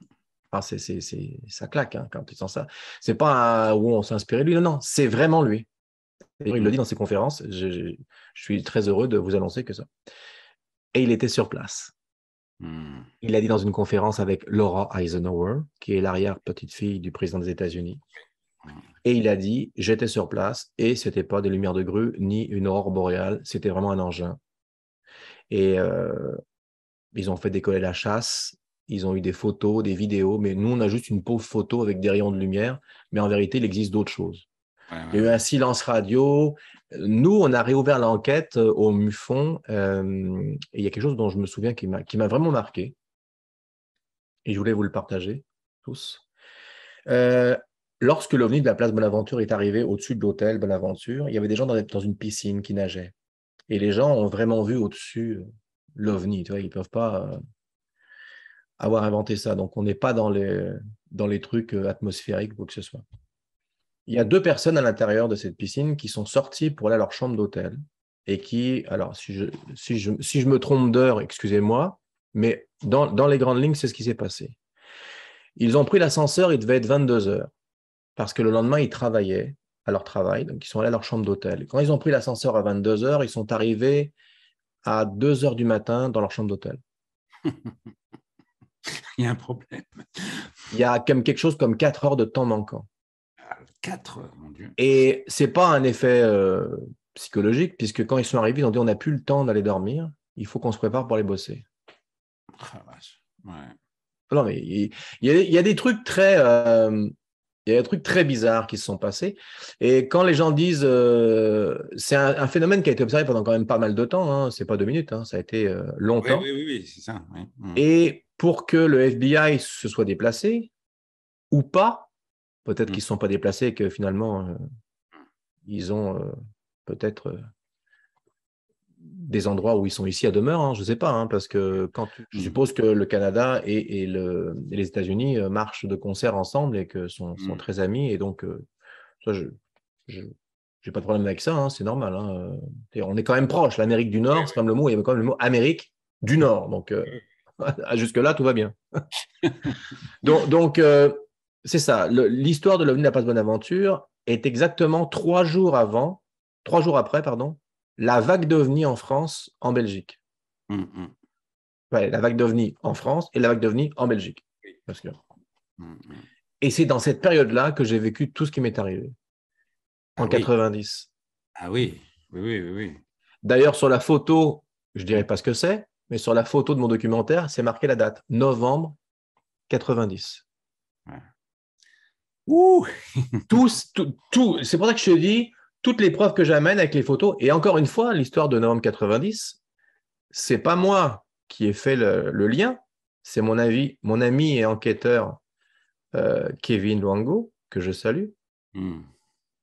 c'est, c'est, ça claque hein, quand tu sens ça. C'est pas où on s'est inspiré de lui, non, non, c'est vraiment lui. il le dit dans ses conférences. Je, suis très heureux de vous annoncer que ça. Et il était sur place. Hmm. Il a dit dans une conférence avec Laura Eisenhower, qui est l'arrière petite fille du président des États-Unis. Et il a dit, j'étais sur place et c'était pas des lumières de grue ni une aurore boréale, c'était vraiment un engin. Et euh, ils ont fait décoller la chasse, ils ont eu des photos, des vidéos, mais nous, on a juste une pauvre photo avec des rayons de lumière, mais en vérité, il existe d'autres choses. Il y a eu un silence radio. Nous, on a réouvert l'enquête euh, au MUFON. Euh, et il y a quelque chose dont je me souviens qui m'a vraiment marqué. Et je voulais vous le partager tous. Euh, lorsque l'OVNI de la place Bonaventure est arrivé au-dessus de l'hôtel Bonaventure, il y avait des gens dans, une piscine qui nageaient. Et les gens ont vraiment vu au-dessus euh, l'OVNI. ils ne peuvent pas euh, avoir inventé ça. Donc, on n'est pas dans les, dans les trucs euh, atmosphériques ou quoi que ce soit. Il y a deux personnes à l'intérieur de cette piscine qui sont sorties pour aller à leur chambre d'hôtel et qui, alors si je, si je, me trompe d'heure, excusez-moi, mais dans, dans les grandes lignes, c'est ce qui s'est passé. Ils ont pris l'ascenseur, il devait être 22 heures parce que le lendemain, ils travaillaient à leur travail, donc ils sont allés à leur chambre d'hôtel. Quand ils ont pris l'ascenseur à 22h, ils sont arrivés à 2h du matin dans leur chambre d'hôtel. il y a un problème. Il y a comme quelque chose comme 4 heures de temps manquant. 4 heures, mon Dieu. Et c'est pas un effet euh, psychologique, puisque quand ils sont arrivés, ils ont dit on n'a plus le temps d'aller dormir, il faut qu'on se prépare pour aller bosser. Ah, ouais. il y, a, des trucs très... Euh, il y a des trucs très bizarres qui se sont passés. Et quand les gens disent, euh, c'est un, phénomène qui a été observé pendant quand même pas mal de temps, hein, ce n'est pas deux minutes, hein, ça a été euh, longtemps. Oui, oui, oui, c'est ça. Mm. Et pour que le FBI se soit déplacé, ou pas, peut-être mm. qu'ils ne sont pas déplacés et que finalement, euh, ils ont peut-être des endroits où ils sont ici à demeure, hein, je ne sais pas, hein, parce que quand je suppose que le Canada et, les États-Unis euh, marchent de concert ensemble et que sont, mm. très amis, et donc euh, je, n'ai pas de problème avec ça, hein, c'est normal. Euh, on est quand même proche. L'Amérique du Nord, c'est même le mot, il y a quand même le mot Amérique du Nord. Donc, mm. jusque-là, tout va bien. donc, c'est ça. L'histoire de l'OVNI de la Passe Bonaventure est exactement trois jours avant, trois jours après, pardon, la vague d'OVNI en France, en Belgique. Hum, hum. la vague d'OVNI en France et la vague d'OVNI en Belgique. Hum, et c'est dans cette période-là que j'ai vécu tout ce qui m'est arrivé. En 90. Ah, ah oui, oui, oui, oui. D'ailleurs, sur la photo, je dirais pas ce que c'est, mais sur la photo de mon documentaire, c'est marqué la date, novembre 90. Ouais. Ouh tout, c'est pour ça que je te dis, toutes les preuves que j'amène avec les photos. Et encore une fois, l'histoire de novembre 90, c'est pas moi qui ai fait le, lien, c'est mon, avis, mon ami et enquêteur euh, Kevin Luango, que je salue, hmm.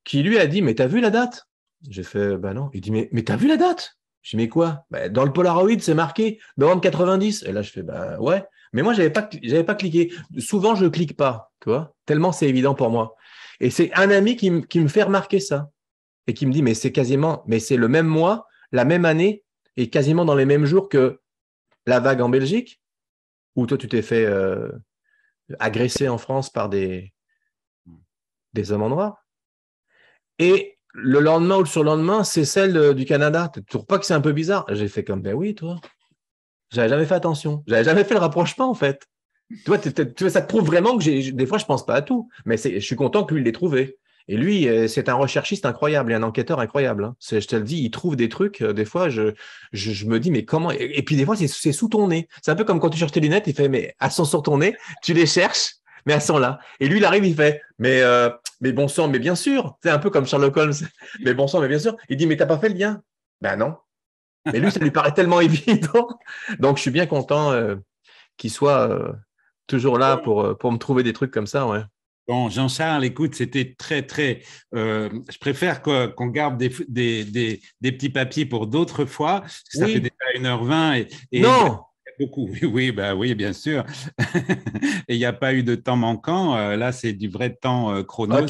qui lui a dit Mais as vu la date J'ai fait Bah non. Il dit Mais, tu t'as vu la date J'ai dit Mais quoi bah, Dans le Polaroid, c'est marqué novembre 90. Et là, je fais Bah ouais. Mais moi, je n'avais pas, pas cliqué. Souvent, je clique pas, tu vois, tellement c'est évident pour moi. Et c'est un ami qui me fait remarquer ça et qui me dit, mais c'est quasiment, mais c'est le même mois, la même année et quasiment dans les mêmes jours que la vague en Belgique, où toi tu t'es fait euh, agresser en France par des, des hommes en noir. Et le lendemain ou le surlendemain, c'est celle du Canada. Tu ne trouves pas que c'est un peu bizarre J'ai fait comme, ben oui, toi. J'avais jamais fait attention. J'avais jamais fait le rapprochement, en fait. Tu vois, ça te prouve vraiment que des fois, je pense pas à tout. Mais je suis content que lui l'ait trouvé. Et lui, euh, c'est un recherchiste incroyable et un enquêteur incroyable. Hein. Je te le dis, il trouve des trucs. Euh, des fois, je, je, me dis, mais comment Et puis des fois, c'est sous ton nez. C'est un peu comme quand tu cherches tes lunettes, il fait, mais elles sont sur ton nez, tu les cherches, mais elles sont là. Et lui, il arrive, il fait, mais, euh, mais bon sang, mais bien sûr. C'est un peu comme Sherlock Holmes, mais bon sang, mais bien sûr. Il dit, mais t'as pas fait le lien Ben non. Mais lui, ça lui paraît tellement évident. Donc, je suis bien content qu'il soit toujours là pour, pour me trouver des trucs comme ça. Ouais. Bon, Jean-Charles, écoute, c'était très, très. Euh, je préfère qu'on garde des, des, des, petits papiers pour d'autres fois, ça fait déjà 1h20. Et, non! beaucoup. Oui, bah oui, bien sûr. Et il n'y a pas eu de temps manquant. Euh, là, c'est du vrai temps euh, chronos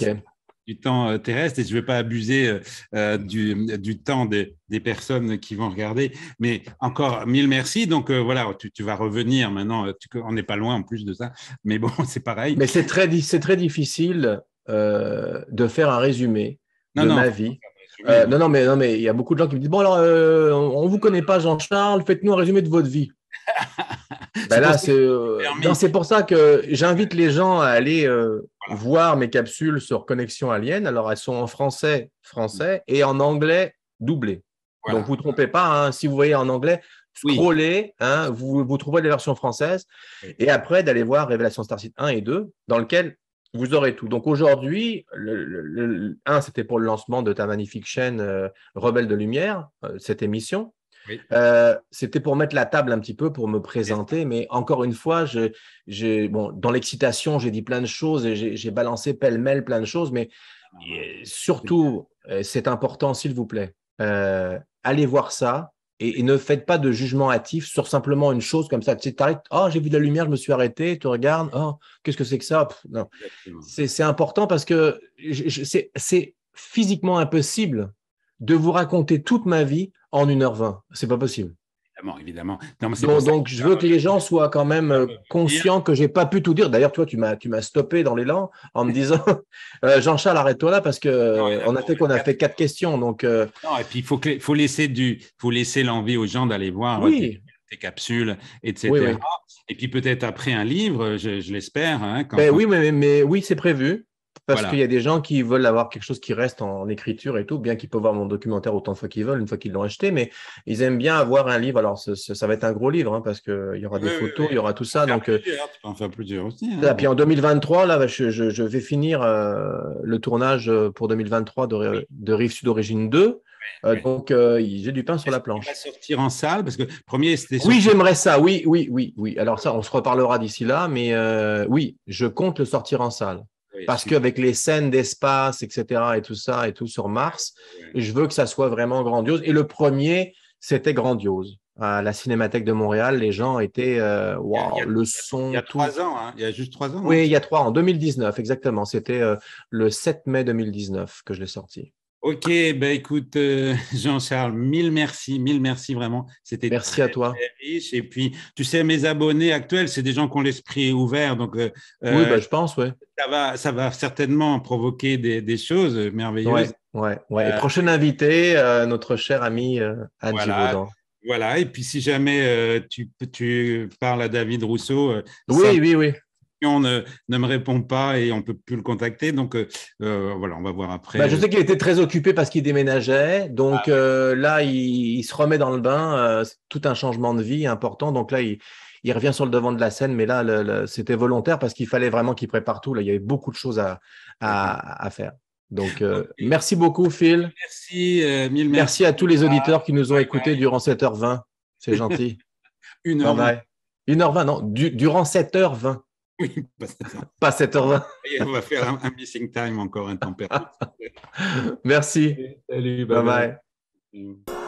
du temps euh, terrestre et je ne vais pas abuser euh, euh, du, temps des, personnes qui vont regarder. Mais encore mille merci. Donc voilà, tu, vas revenir maintenant. on n'est pas loin en plus de ça. Mais bon, c'est pareil. Mais c'est très, très difficile de faire un résumé de ma vie. non, non, mais non, mais il y a beaucoup de gens qui me disent bon alors, on, on vous connaît pas Jean-Charles, faites-nous un résumé de votre vie. Ben là, c'est euh, c'est pour ça que j'invite les gens à aller euh, voir mes capsules sur Connexion Alien. Alors, elles sont en français, français mm. et en anglais doublé. Donc, vous trompez pas. Hein. si vous voyez en anglais, scrollez, hein. vous, vous trouverez les versions françaises. Et après, d'aller voir Révélation Star City 1 et 2, dans lequel vous aurez tout. Donc aujourd'hui, le, 1, c'était pour le lancement de ta magnifique chaîne euh, Rebelle de Lumière, cette émission. Euh, c'était pour mettre la table un petit peu, pour me présenter, mais encore une fois, bon, dans l'excitation, j'ai dit plein de choses et j'ai balancé pêle-mêle plein de choses, mais ah, euh, surtout, euh, c'est important, s'il vous plaît, allez voir ça et, ne faites pas de jugement hâtif sur simplement une chose comme ça. Tu t'arrêtes, oh, j'ai vu de la lumière, je me suis arrêté, tu regardes, oh, qu'est-ce que c'est que ça C'est important parce que c'est physiquement impossible de vous raconter toute ma vie en 1h20. C'est pas possible. Évidemment, donc, je veux que les gens soient quand même euh, conscients que j'ai pas pu tout dire. D'ailleurs, toi, tu m'as, tu m'as stoppé dans l'élan en me disant, euh, Jean-Charles, arrête-toi là parce que euh, on a fait qu'on a fait quatre questions. Donc, et puis il faut, faut laisser du, faut laisser l'envie aux gens d'aller voir. Tes, capsules, etc. Et puis peut-être après un livre, je, l'espère. Hein, ben oui, mais oui, c'est prévu. Parce qu'il y a des gens qui veulent avoir quelque chose qui reste en écriture et tout, bien qu'ils peuvent voir mon documentaire autant de fois qu'ils veulent, une fois qu'ils l'ont acheté, mais ils aiment bien avoir un livre. Alors, ça, va être un gros livre, hein, parce qu'il y aura des photos, il y aura tout ça. Donc, enfin euh, hein, aussi. Hein. Ah, puis en 2023, là, je, vais finir euh, le tournage euh, pour 2023 de, Rive Sud Origine 2. Donc, j'ai du pain sur la planche. Va sortir en salle parce que premier c'était. Oui, j'aimerais ça. Oui, oui, oui, oui. Alors ça, on se reparlera d'ici là, mais oui, je compte le sortir en salle parce qu'avec les scènes d'espace, etc., et tout ça, et tout sur Mars, je veux que ça soit vraiment grandiose. Et le premier, c'était grandiose. À la Cinémathèque de Montréal, les gens étaient euh, waouh. le son. Il y a trois ans, hein. il y a juste trois ans. Oui, il y a trois ans, 2019, exactement. C'était euh, le 7 mai 2019 que je l'ai sorti. Ok, ben écoute, euh, Jean-Charles, mille merci, mille merci vraiment. C'était merci à toi. riche. Et puis, tu sais, mes abonnés actuels, c'est des gens qui ont l'esprit ouvert. Donc, euh, oui, ben, euh, je pense, ouais. Ça va, ça va certainement provoquer des, choses merveilleuses. Ouais, ouais. Et prochain invité, notre cher ami Anne voilà. Voilà, et puis si jamais tu, tu, parles à David Rousseau. oui, oui, oui, on ne, me répond pas et on ne peut plus le contacter. Donc euh, euh, voilà, on va voir après. Bah, je sais qu'il était très occupé parce qu'il déménageait. Donc ah. euh, là, il, se remet dans le bain. c'est tout un changement de vie important. Donc là, il, revient sur le devant de la scène, mais là, c'était volontaire parce qu'il fallait vraiment qu'il prépare tout. Là, il y avait beaucoup de choses à, faire. Donc, merci beaucoup, Phil. Merci, mille merci. à tous les auditeurs qui nous ont écoutés durant 7h20. C'est gentil. 1h20. 1h20, non, durant 7h20. Oui, pas 7h20. Pas 7h20. on va faire un, un, missing time encore, un temps perdu. Merci. Salut, bye. bye. bye. bye.